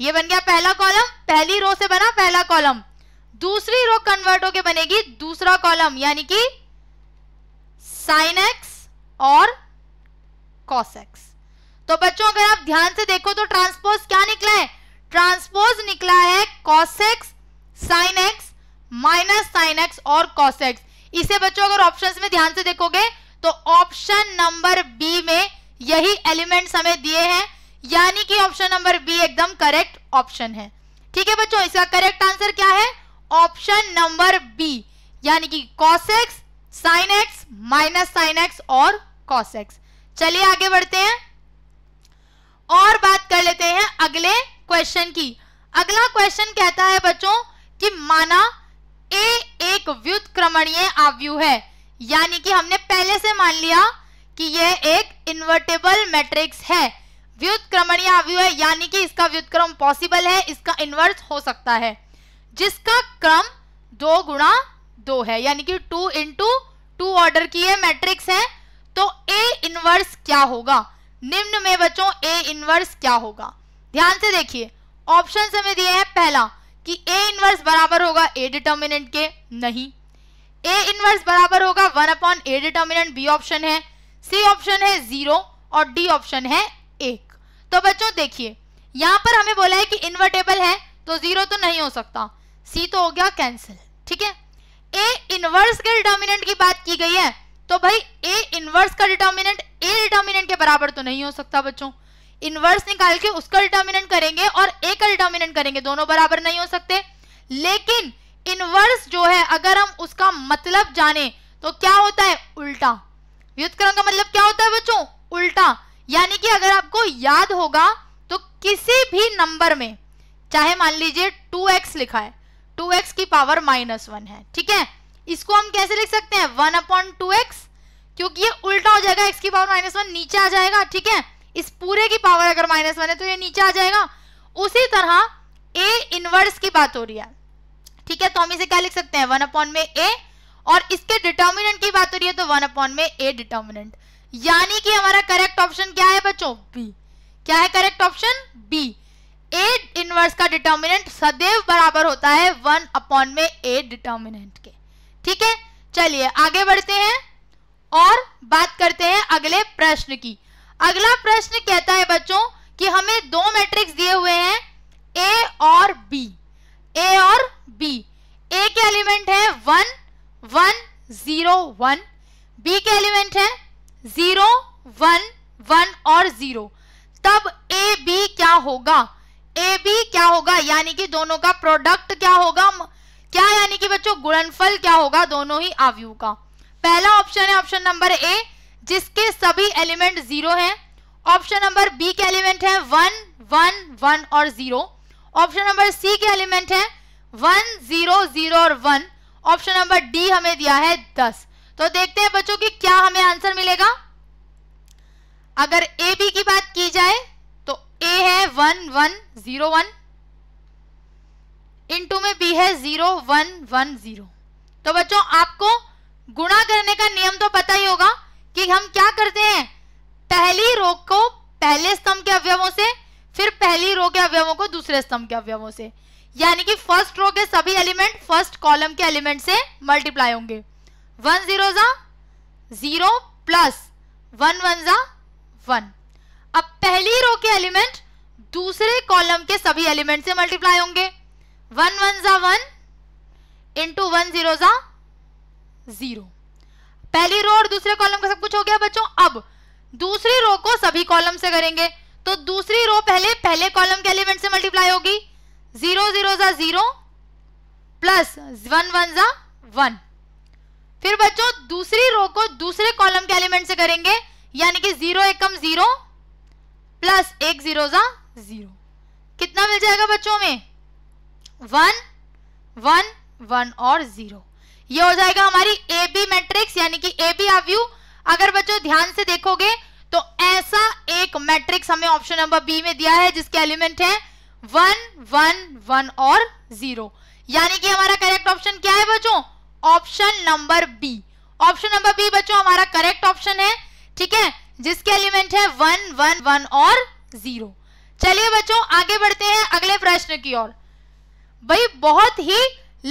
ये बन गया पहला कॉलम पहली रो से बना पहला कॉलम दूसरी रो कन्वर्ट होके बनेगी दूसरा कॉलम यानी कि साइन एक्स और कॉस एक्स तो बच्चों अगर आप ध्यान से देखो तो ट्रांसपोज क्या निकला है ट्रांसपोज निकला है cos X sine X minus sine X और कॉस एक्स इसे बच्चों अगर ऑप्शंस में ध्यान से देखोगे तो ऑप्शन नंबर बी में यही एलिमेंट हमें दिए हैं यानी कि ऑप्शन नंबर बी एकदम करेक्ट ऑप्शन है ठीक है बच्चों इसका करेक्ट आंसर क्या है ऑप्शन नंबर बी यानी कि cos X sine X minus sine X और कॉस एक्स चलिए आगे बढ़ते हैं और बात कर लेते हैं अगले क्वेश्चन की अगला क्वेश्चन कहता है बच्चों कि माना ए एक व्युतक्रमणीय आवयु है यानी कि हमने पहले से मान लिया कि यह एक इन्वर्टेबल मैट्रिक्स है व्युतक्रमणीय आवयु है यानी कि इसका व्युतक्रम पॉसिबल है इसका इन्वर्स हो सकता है जिसका क्रम दो गुणा दो है यानी कि टू इंटू टू ऑर्डर की है मैट्रिक्स है तो ए इनवर्स क्या होगा निम्न में बच्चों ए इनवर्स क्या होगा ध्यान से देखिए ऑप्शन हमें दिए हैं पहला कि ए इनवर्स बराबर होगा ए डिटर्मिनेंट के नहीं ए इनवर्स बराबर होगा one upon A determinant B option है सी ऑप्शन है जीरो और डी ऑप्शन है एक तो बच्चों देखिए यहां पर हमें बोला है कि इन्वर्टेबल है तो जीरो तो नहीं हो सकता सी तो हो गया कैंसिल ठीक है ए इनवर्स के डिटर्मिनेंट की बात की गई है तो भाई ए इनवर्स का डिटर्मिनेंट ए डिटर्मिनेंट के बराबर तो नहीं हो सकता बच्चों इनवर्स निकाल के उसका डिटर्मिनेंट करेंगे और ए का डिटर्मिनेंट करेंगे दोनों बराबर नहीं हो सकते लेकिन इनवर्स जो है अगर हम उसका मतलब जाने तो क्या होता है उल्टा व्युतक्रम का मतलब क्या होता है बच्चों उल्टा यानी कि अगर आपको याद होगा तो किसी भी नंबर में चाहे मान लीजिए 2x लिखा है 2x की पावर माइनस वन है ठीक है इसको हम कैसे लिख सकते हैं वन अपॉन टू एक्स क्योंकि ये उल्टा हो जाएगा एक्स की पावर माइनस वन नीचे आ जाएगा ठीक है इस पूरे की पावर अगर माइनस वन है तो ये नीचे आ जाएगा उसी तरह ए इनवर्स की बात हो रही है ठीक है तो हम इसे क्या लिख सकते हैं वन अपॉन में ए और इसके डिटर्मिनेंट की बात हो रही है तो वन अपॉन में ए डिटर्मिनेंट यानी कि हमारा करेक्ट ऑप्शन क्या है बच्चों बी क्या है correct option B A inverse का डिटर्मिनेंट सदैव बराबर होता है वन अपॉन में ए डिटर्मिनेंट के ठीक है चलिए आगे बढ़ते हैं और बात करते हैं अगले प्रश्न की अगला प्रश्न कहता है बच्चों कि हमें दो मैट्रिक्स दिए हुए हैं ए और बी ए और बी ए के एलिमेंट है one one zero one B के एलिमेंट है जीरो वन वन और जीरो तब ए बी क्या होगा ए बी क्या होगा यानी कि दोनों का प्रोडक्ट क्या होगा क्या यानी कि बच्चों गुणनफल क्या होगा दोनों ही आवयु का पहला ऑप्शन है ऑप्शन नंबर ए जिसके सभी एलिमेंट जीरो हैं ऑप्शन नंबर बी के एलिमेंट है वन वन वन और जीरो ऑप्शन नंबर सी के एलिमेंट है वन जीरो जीरो और वन ऑप्शन नंबर डी हमें दिया है दस तो देखते हैं बच्चों की क्या हमें आंसर मिलेगा अगर ए बी की बात की जाए तो ए है one one zero one into में बी है जीरो वन वन जीरो तो बच्चों आपको गुणा करने का नियम तो पता ही होगा कि हम क्या करते हैं पहली रो को पहले स्तंभ के अवयवों से फिर पहली रो के अवयवों को दूसरे स्तंभ के अवयवों से यानी कि फर्स्ट रो के सभी एलिमेंट फर्स्ट कॉलम के एलिमेंट से मल्टीप्लाई होंगे वन जीरो जा जीरो प्लस वन वन जा वन अब पहली रो के एलिमेंट दूसरे कॉलम के सभी एलिमेंट से मल्टीप्लाई होंगे वन वन ज़ा वन इंटू वन ज़ीरो ज़ा ज़ीरो पहली रो और दूसरे कॉलम का सब कुछ हो गया बच्चों अब दूसरी रो को सभी कॉलम से करेंगे तो दूसरी रो पहले पहले कॉलम के एलिमेंट से मल्टीप्लाई होगी जीरो जीरो ज़ा जीरो प्लस वन वन ज़ा वन फिर बच्चों दूसरी रो को दूसरे कॉलम के एलिमेंट से करेंगे यानी कि जीरो एकम जीरो प्लस एक जीरो ज़ा जीरो कितना मिल जाएगा बच्चों में वन वन वन और जीरो ये हो जाएगा हमारी ए बी मैट्रिक्स यानी कि ए बी आव्यू अगर बच्चों ध्यान से देखोगे तो ऐसा एक मैट्रिक्स हमें ऑप्शन नंबर बी में दिया है जिसके एलिमेंट है वन वन वन और जीरो यानी कि हमारा करेक्ट ऑप्शन क्या है बच्चों option number B option number B बच्चों हमारा करेक्ट ऑप्शन है ठीक है जिसके एलिमेंट है वन वन वन और जीरो चलिए बच्चों आगे बढ़ते हैं अगले प्रश्न की ओर भाई बहुत ही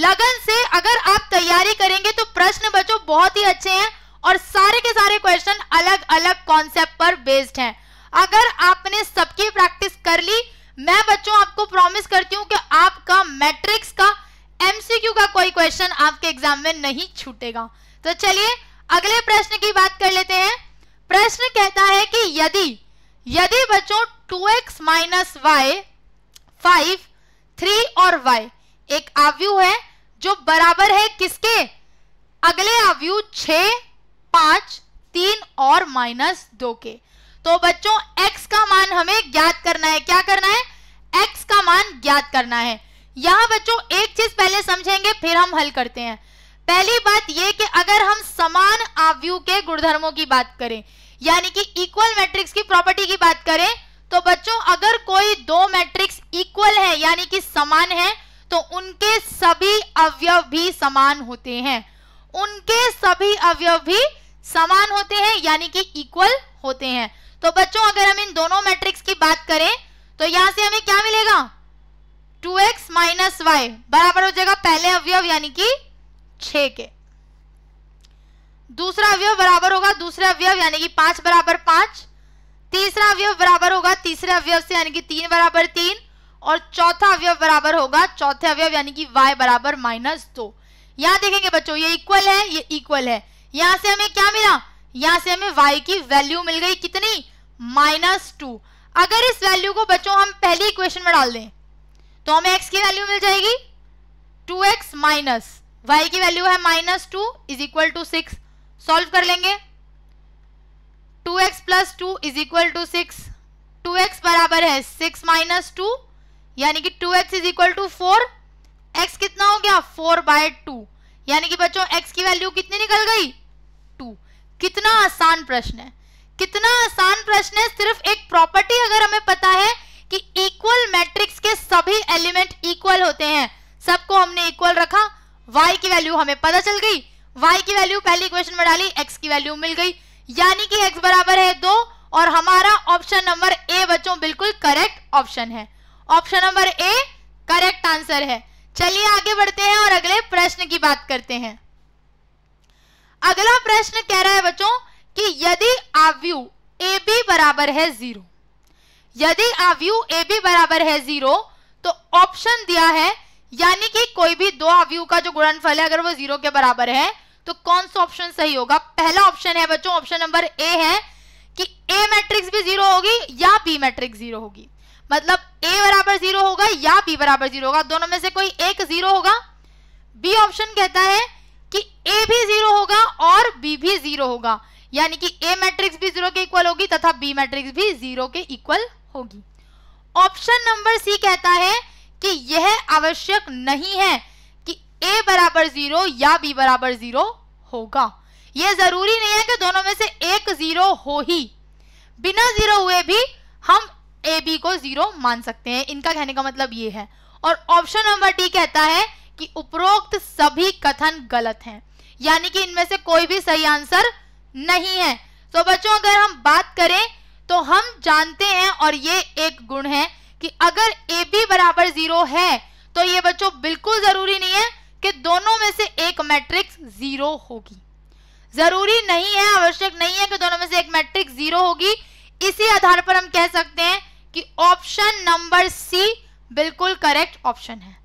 लगन से अगर आप तैयारी करेंगे तो प्रश्न बच्चों बहुत ही अच्छे हैं और सारे के सारे क्वेश्चन अलग अलग कॉन्सेप्ट पर बेस्ड हैं अगर आपने सबकी प्रैक्टिस कर ली मैं बच्चों आपको प्रॉमिस करती हूँ कि आपका मैट्रिक्स का एमसीक्यू का कोई क्वेश्चन आपके एग्जाम में नहीं छूटेगा तो चलिए अगले प्रश्न की बात कर लेते हैं प्रश्न कहता है कि यदि यदि बच्चों two X minus Y five three और वाई एक आवयु है जो बराबर है किसके अगले आवयु छ पांच तीन और माइनस दो के तो बच्चों x का मान हमें ज्ञात करना है क्या करना है x का मान ज्ञात करना है यहां बच्चों एक चीज पहले समझेंगे फिर हम हल करते हैं पहली बात यह कि अगर हम समान आवयु के गुणधर्मों की बात करें यानी कि इक्वल मैट्रिक्स की प्रॉपर्टी की बात करें तो बच्चों अगर कोई दो मैट्रिक्स इक्वल है यानी कि समान है तो उनके सभी अवयव भी समान होते हैं उनके सभी अवयव भी समान होते हैं यानी कि इक्वल होते हैं तो बच्चों अगर हम इन दोनों मैट्रिक्स की बात करें तो यहां से हमें क्या मिलेगा 2x एक्स माइनस वाई बराबर हो जाएगा पहले अवयव यानी कि 6 के दूसरा अवयव बराबर होगा दूसरे अवयव यानी कि 5 बराबर पांच तीसरा अवयव बराबर होगा तीसरे अवयव से यानी कि तीन बराबर तीन और चौथा अवयव बराबर होगा चौथे अवयव यानी कि y बराबर माइनस दो यहां देखेंगे बच्चों ये इक्वल है ये इक्वल है यहां से हमें क्या मिला यहां से हमें y की वैल्यू मिल गई कितनी माइनस टू अगर इस वैल्यू को बच्चों हम पहली इक्वेशन में डाल दें तो हमें x की वैल्यू मिल जाएगी टू एक्स माइनस वाई की वैल्यू है minus two is equal to six solve कर लेंगे two X plus two is equal to six two X बराबर है सिक्स माइनस टू यानी कि two X is equal to four X कितना हो गया फोर बाय टू यानी कि बच्चों एक्स की वैल्यू कितनी निकल गई टू कितना आसान प्रश्न है कितना आसान प्रश्न है सिर्फ एक प्रॉपर्टी अगर हमें पता है कि इक्वल मैट्रिक्स के सभी एलिमेंट इक्वल होते हैं सबको हमने इक्वल रखा y की वैल्यू हमें पता चल गई y की वैल्यू पहली क्वेश्चन में डाली x की वैल्यू मिल गई यानी कि एक्स बराबर है दो और हमारा ऑप्शन नंबर ए बच्चों बिल्कुल करेक्ट ऑप्शन है option number A correct answer है चलिए आगे बढ़ते हैं और अगले प्रश्न की बात करते हैं अगला प्रश्न कह रहा है बच्चों कि यदि आव्यू ए बी बराबर है जीरो यदि आव्यू ए बी बराबर है जीरो तो ऑप्शन दिया है यानी कि कोई भी दो आव्यू का जो गुणनफल है अगर वो जीरो के बराबर है तो कौन सा ऑप्शन सही होगा पहला ऑप्शन है बच्चों ऑप्शन नंबर ए है कि ए मैट्रिक्स भी जीरो होगी या बी मैट्रिक्स जीरो होगी मतलब ए बराबर जीरो होगा या बी बराबर जीरो होगा दोनों में से कोई एक जीरो होगा बी ऑप्शन कहता है कि ए भी जीरो होगा और बी भी जीरो होगा यानी कि ए मैट्रिक्स भी जीरो के इक्वल होगी तथा बी मैट्रिक्स भी जीरो के इक्वल होगी ऑप्शन नंबर सी कहता है कि यह आवश्यक नहीं है ए बराबर जीरो या बी बराबर जीरो होगा यह जरूरी नहीं है कि दोनों में से एक जीरो हो ही बिना जीरो हुए भी हम ए बी को जीरो मान सकते हैं इनका कहने का मतलब ये है और ऑप्शन नंबर डी कहता है कि उपरोक्त सभी कथन गलत हैं यानी कि इनमें से कोई भी सही आंसर नहीं है तो बच्चों अगर हम बात करें तो हम जानते हैं और ये एक गुण है कि अगर ए बी बराबर जीरो है तो ये बच्चों बिल्कुल जरूरी नहीं है कि दोनों में से एक मैट्रिक्स जीरो होगी जरूरी नहीं है आवश्यक नहीं है कि दोनों में से एक मैट्रिक्स जीरो होगी इसी आधार पर हम कह सकते हैं कि ऑप्शन नंबर सी बिल्कुल करेक्ट ऑप्शन है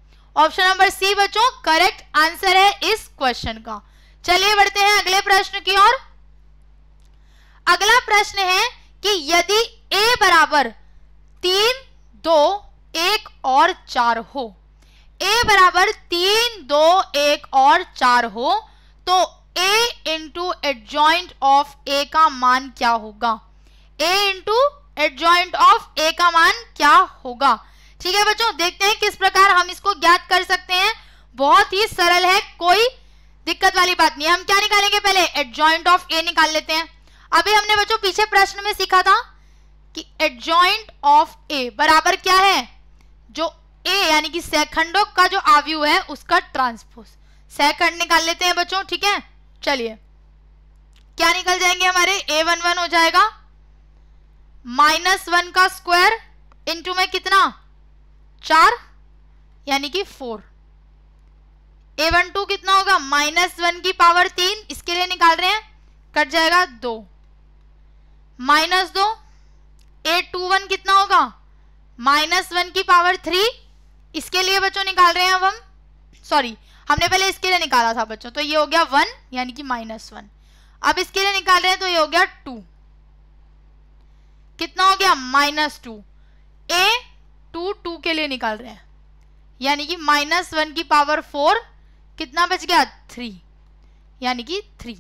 ऑप्शन नंबर सी बच्चों करेक्ट आंसर है इस क्वेश्चन का चलिए बढ़ते हैं अगले प्रश्न की ओर अगला प्रश्न है कि यदि ए बराबर तीन दो एक और चार हो ए बराबर तीन दो एक और चार हो तो A into adjoint of A का मान क्या होगा A into adjoint of A का मान क्या होगा ठीक है बच्चों देखते हैं किस प्रकार हम इसको ज्ञात कर सकते हैं बहुत ही सरल है कोई दिक्कत वाली बात नहीं हम क्या निकालेंगे पहले एडजॉइंट ऑफ ए निकाल लेते हैं अभी हमने बच्चों पीछे प्रश्न में सीखा था कि एडजॉइंट ऑफ ए बराबर क्या है ए यानी कि सैखंडों का जो आवयु है उसका ट्रांसपोज सेकंड निकाल लेते हैं बच्चों ठीक है चलिए क्या निकल जाएंगे हमारे ए वन वन हो जाएगा माइनस वन का स्क्वायर इनटू में कितना चार यानी कि फोर ए वन टू कितना होगा माइनस वन की पावर तीन इसके लिए निकाल रहे हैं कट जाएगा दो माइनस दो ए टू वन कितना होगा माइनस वन की पावर थ्री इसके लिए बच्चों निकाल रहे हैं अब हम सॉरी हमने पहले इसके लिए निकाला था बच्चों तो ये हो गया वन यानी कि माइनस वन अब इसके लिए निकाल रहे हैं तो ये हो गया टू कितना हो गया minus two A two two के लिए निकाल रहे हैं यानी कि माइनस वन की पावर फोर कितना बच गया थ्री यानी कि थ्री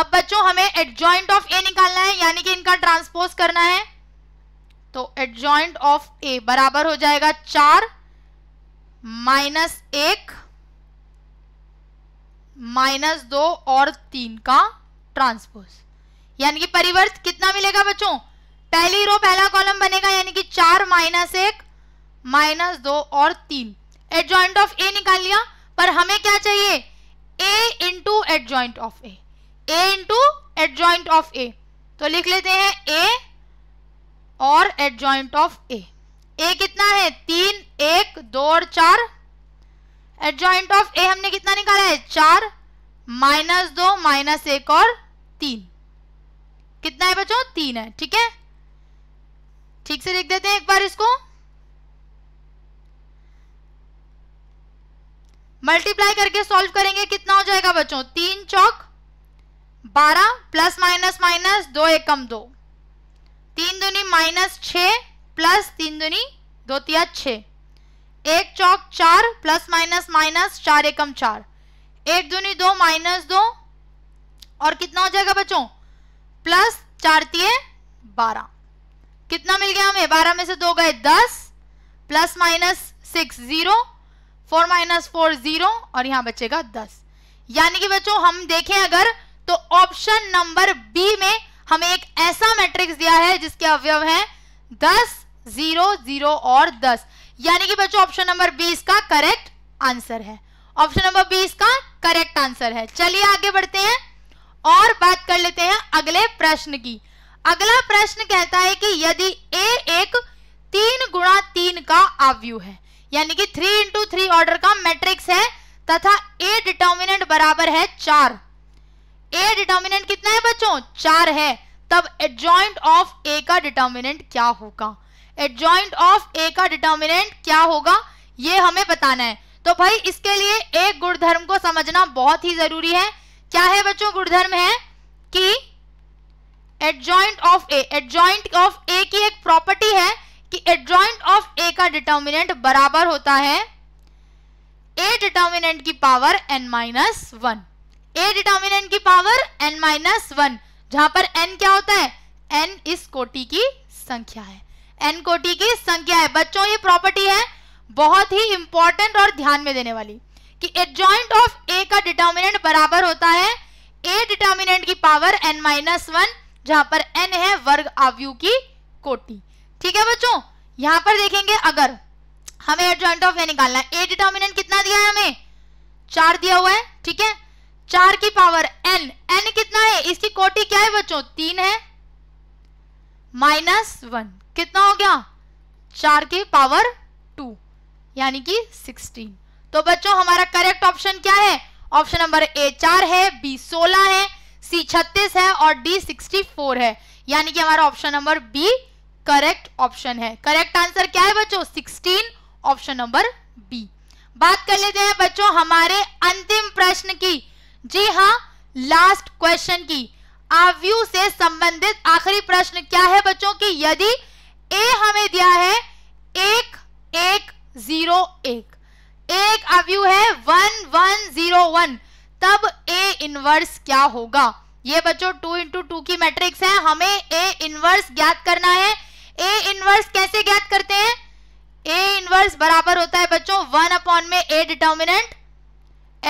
अब बच्चों हमें एडजॉइंट ऑफ ए निकालना है यानी कि इनका ट्रांसपोज करना है तो एडजॉइंट ऑफ ए बराबर हो जाएगा चार माइनस एक माइनस दो और तीन का ट्रांसपोज यानी कि परिवर्त कितना मिलेगा बच्चों पहली रो पहला कॉलम बनेगा यानी कि चार माइनस एक माइनस दो और तीन एडजॉइंट ऑफ ए निकाल लिया पर हमें क्या चाहिए A into adjoint of A A into adjoint of A तो लिख लेते हैं ए और एडजॉइंट ऑफ ए ए कितना है तीन एक दो और चार एडजॉइंट ऑफ ए हमने कितना निकाला है चार माइनस दो माइनस एक और तीन कितना है बच्चों तीन है ठीक है ठीक से लिख देते हैं एक बार इसको मल्टीप्लाई करके सॉल्व करेंगे कितना हो जाएगा बच्चों तीन चौक बारह प्लस माइनस माइनस दो एकम दो तीन दूनी माइनस छ प्लस तीन दुनी दो तिया छः एक चौक चार प्लस माइनस माइनस चार एकम चार एक दुनी दो माइनस दो और कितना हो जाएगा बच्चों प्लस चार तीय बारह कितना मिल गया हमें बारह में से दो गए दस plus minus six zero four minus four zero और यहां बचेगा दस यानी कि बच्चों हम देखें अगर तो ऑप्शन नंबर बी में हमें एक ऐसा मैट्रिक्स दिया है जिसके अवयव हैं दस जीरो जीरो और दस यानी कि बच्चों ऑप्शन नंबर बीस का करेक्ट आंसर है ऑप्शन नंबर बीस का करेक्ट आंसर है चलिए आगे बढ़ते हैं और बात कर लेते हैं अगले प्रश्न की अगला प्रश्न कहता है कि यदि ए एक तीन गुणा तीन का आवयु है यानी कि थ्री इंटू थ्री ऑर्डर का मैट्रिक्स है तथा ए डिटर्मिनेंट बराबर है चार ए डिटर्मिनेंट कितना है बच्चों चार है तब एडजॉइंट ऑफ ए का डिटर्मिनेंट क्या होगा एडजॉइंट ऑफ ए का डिटर्मिनेंट क्या होगा ये हमें बताना है तो भाई इसके लिए एक गुणधर्म को समझना बहुत ही जरूरी है क्या है बच्चों गुणधर्म है कि adjoint of A adjoint of A की एक प्रॉपर्टी है कि एडजॉइंट ऑफ ए का डिटर्मिनेंट बराबर होता है ए डिटर्मिनेंट की power N minus one A determinant की पावर एन माइनस वन जहां पर एन क्या होता है एन इस कोटि की संख्या है एन कोटी की संख्या है बच्चों ये प्रॉपर्टी है बहुत ही इंपॉर्टेंट और ध्यान में देने वाली कि एडजॉइंट ऑफ ए का डिटर्मिनेंट बराबर होता है ए डिटर्मिनेंट की पावर एन माइनस वन जहां पर एन है वर्ग आवयु की कोटी ठीक है बच्चों यहां पर देखेंगे अगर हमें एडजॉइंट ऑफ ए निकालना है ए डिटर्मिनेंट कितना दिया है हमें चार दिया हुआ है ठीक है चार की पावर एन एन कितना है इसकी कोटी क्या है बच्चों तीन है माइनस वन कितना हो गया चार के पावर टू यानी कि सिक्सटीन तो बच्चों हमारा करेक्ट ऑप्शन क्या है ऑप्शन नंबर ए चार है बी सोलह है सी छत्तीस है और डी सिक्सटी फोर है यानी कि हमारा option number B correct option है करेक्ट आंसर क्या है बच्चों सिक्सटीन ऑप्शन नंबर बी बात कर लेते हैं बच्चों हमारे अंतिम प्रश्न की जी हाँ लास्ट क्वेश्चन की आव्यू से संबंधित आखिरी प्रश्न क्या है बच्चों की यदि ए हमें दिया है एक एक जीरो एक एक अव्यू है वन वन जीरो वन तब ए इनवर्स क्या होगा ये बच्चों टू इंटू टू की मैट्रिक्स है हमें ए इनवर्स ज्ञात करना है ए इनवर्स कैसे ज्ञात करते हैं ए इनवर्स बराबर होता है बच्चों वन अपॉन में A determinant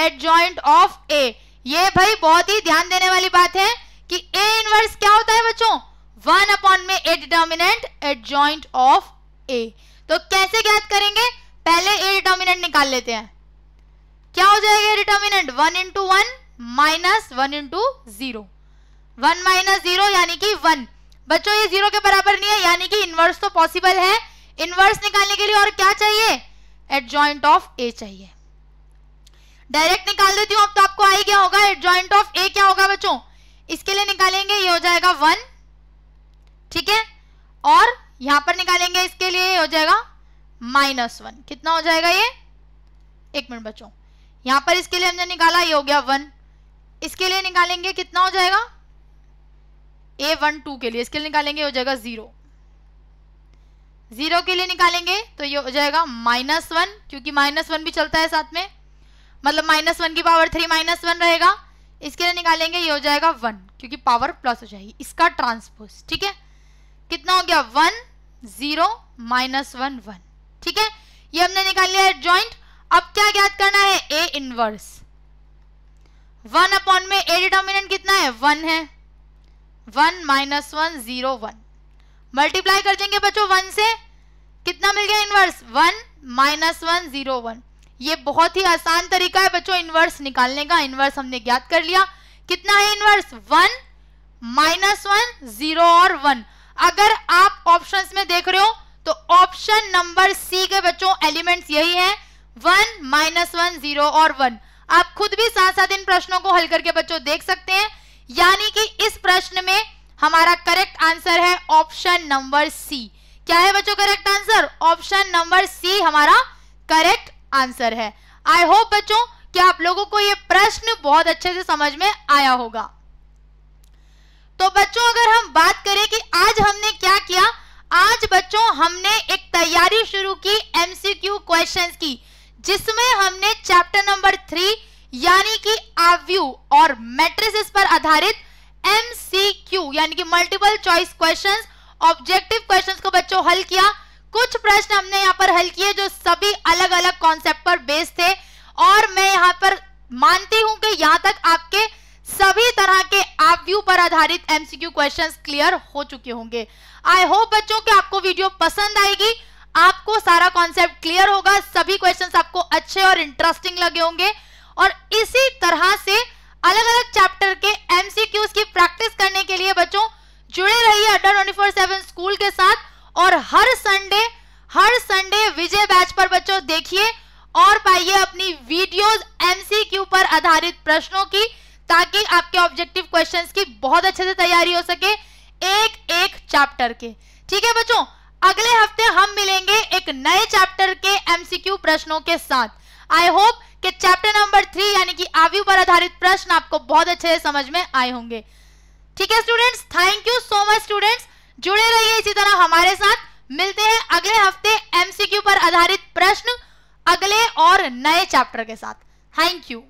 adjoint of A ये भाई बहुत ही ध्यान देने वाली बात है कि ए इनवर्स क्या होता है बच्चों वन अपॉन में A determinant adjoint of A तो कैसे ज्ञात करेंगे पहले ए डिटर्मिनेंट निकाल लेते हैं क्या हो जाएगा determinant one into one minus one into zero one minus zero यानी कि वन बच्चों ये जीरो के बराबर नहीं है यानी कि इनवर्स तो पॉसिबल है इनवर्स निकालने के लिए और क्या चाहिए एडजॉइंट ऑफ ए चाहिए डायरेक्ट निकाल देती हूँ अब तो आपको आई क्या होगा एडजॉइंट ऑफ ए क्या होगा बच्चों इसके लिए निकालेंगे ये हो जाएगा वन ठीक है और यहां पर निकालेंगे इसके लिए हो जाएगा माइनस वन कितना हो जाएगा ये एक मिनट बच्चों यहां पर इसके लिए हमने निकाला ये हो गया वन इसके लिए निकालेंगे कितना हो जाएगा ए वन टू के लिए इसके लिए निकालेंगे हो जाएगा जीरो जीरो के लिए निकालेंगे तो ये हो जाएगा माइनस वन क्योंकि माइनस वन भी चलता है साथ में मतलब माइनस वन की पावर थ्री माइनस वन रहेगा इसके लिए निकालेंगे ये हो जाएगा वन क्योंकि पावर प्लस हो जाएगी इसका ट्रांसपोज ठीक है कितना हो गया one zero minus one one ठीक है ये हमने निकाल लिया है ज्वाइंट अब क्या ज्ञात करना है ए इनवर्स वन अपॉन में ए डिटर्मिनेंट कितना है वन है one minus one zero one multiply कर देंगे बच्चों वन से कितना मिल गया inverse one minus one zero one ये बहुत ही आसान तरीका है बच्चों इनवर्स निकालने का इनवर्स हमने ज्ञात कर लिया कितना है inverse one minus one zero और वन अगर आप ऑप्शन में देख रहे हो तो ऑप्शन नंबर सी के बच्चों एलिमेंट्स यही है वन माइनस वन जीरो और वन आप खुद भी साथ साथ इन प्रश्नों को हल करके बच्चों देख सकते हैं यानी कि इस प्रश्न में हमारा करेक्ट आंसर है ऑप्शन नंबर सी क्या है बच्चों correct answer option number C हमारा करेक्ट आंसर है आई होप बच्चों कि आप लोगों को यह प्रश्न बहुत अच्छे से समझ में आया होगा तो बच्चों अगर हम बात करें कि आज हमने क्या किया आज बच्चों हमने एक तैयारी शुरू की एमसीक्यू क्वेश्चंस की जिसमें हमने चैप्टर नंबर थ्री यानी कि आव्यू और मैट्रिसेस पर आधारित एमसीक्यू यानी कि multiple choice questions objective questions को बच्चों हल किया कुछ प्रश्न हमने यहाँ पर हल किए जो सभी अलग अलग कॉन्सेप्ट पर बेस्ड थे और मैं यहाँ पर मानती हूँ कि यहाँ तक आपके सभी तरह के आप व्यू पर आधारित एमसीक्यू क्वेश्चंस क्लियर हो चुके होंगे आई होप बच्चों के आपको वीडियो पसंद आएगी आपको सारा कॉन्सेप्ट क्लियर होगा सभी क्वेश्चंस आपको अच्छे और इंटरेस्टिंग लगे होंगे और इसी तरह से अलग अलग चैप्टर के एमसीक्यूज की प्रैक्टिस करने के लिए बच्चों जुड़े रहिए अड्डा ट्वेंटी फोर सेवन स्कूल के साथ और हर संडे हर संडे विजय बैच पर बच्चों देखिए और पाइए अपनी वीडियोस एमसीक्यू पर आधारित प्रश्नों की ताकि आपके ऑब्जेक्टिव क्वेश्चन की बहुत अच्छे से तैयारी हो सके एक एक चैप्टर के ठीक है बच्चों अगले हफ्ते हम मिलेंगे एक नए चैप्टर के एमसीक्यू प्रश्नों के साथ आई होप कि चैप्टर नंबर थ्री यानी कि आवयु पर आधारित प्रश्न आपको बहुत अच्छे से समझ में आए होंगे ठीक है students thank you so much students जुड़े रहिए इसी तरह हमारे साथ मिलते हैं अगले हफ्ते एमसीक्यू पर आधारित प्रश्न अगले और नए चैप्टर के साथ थैंक यू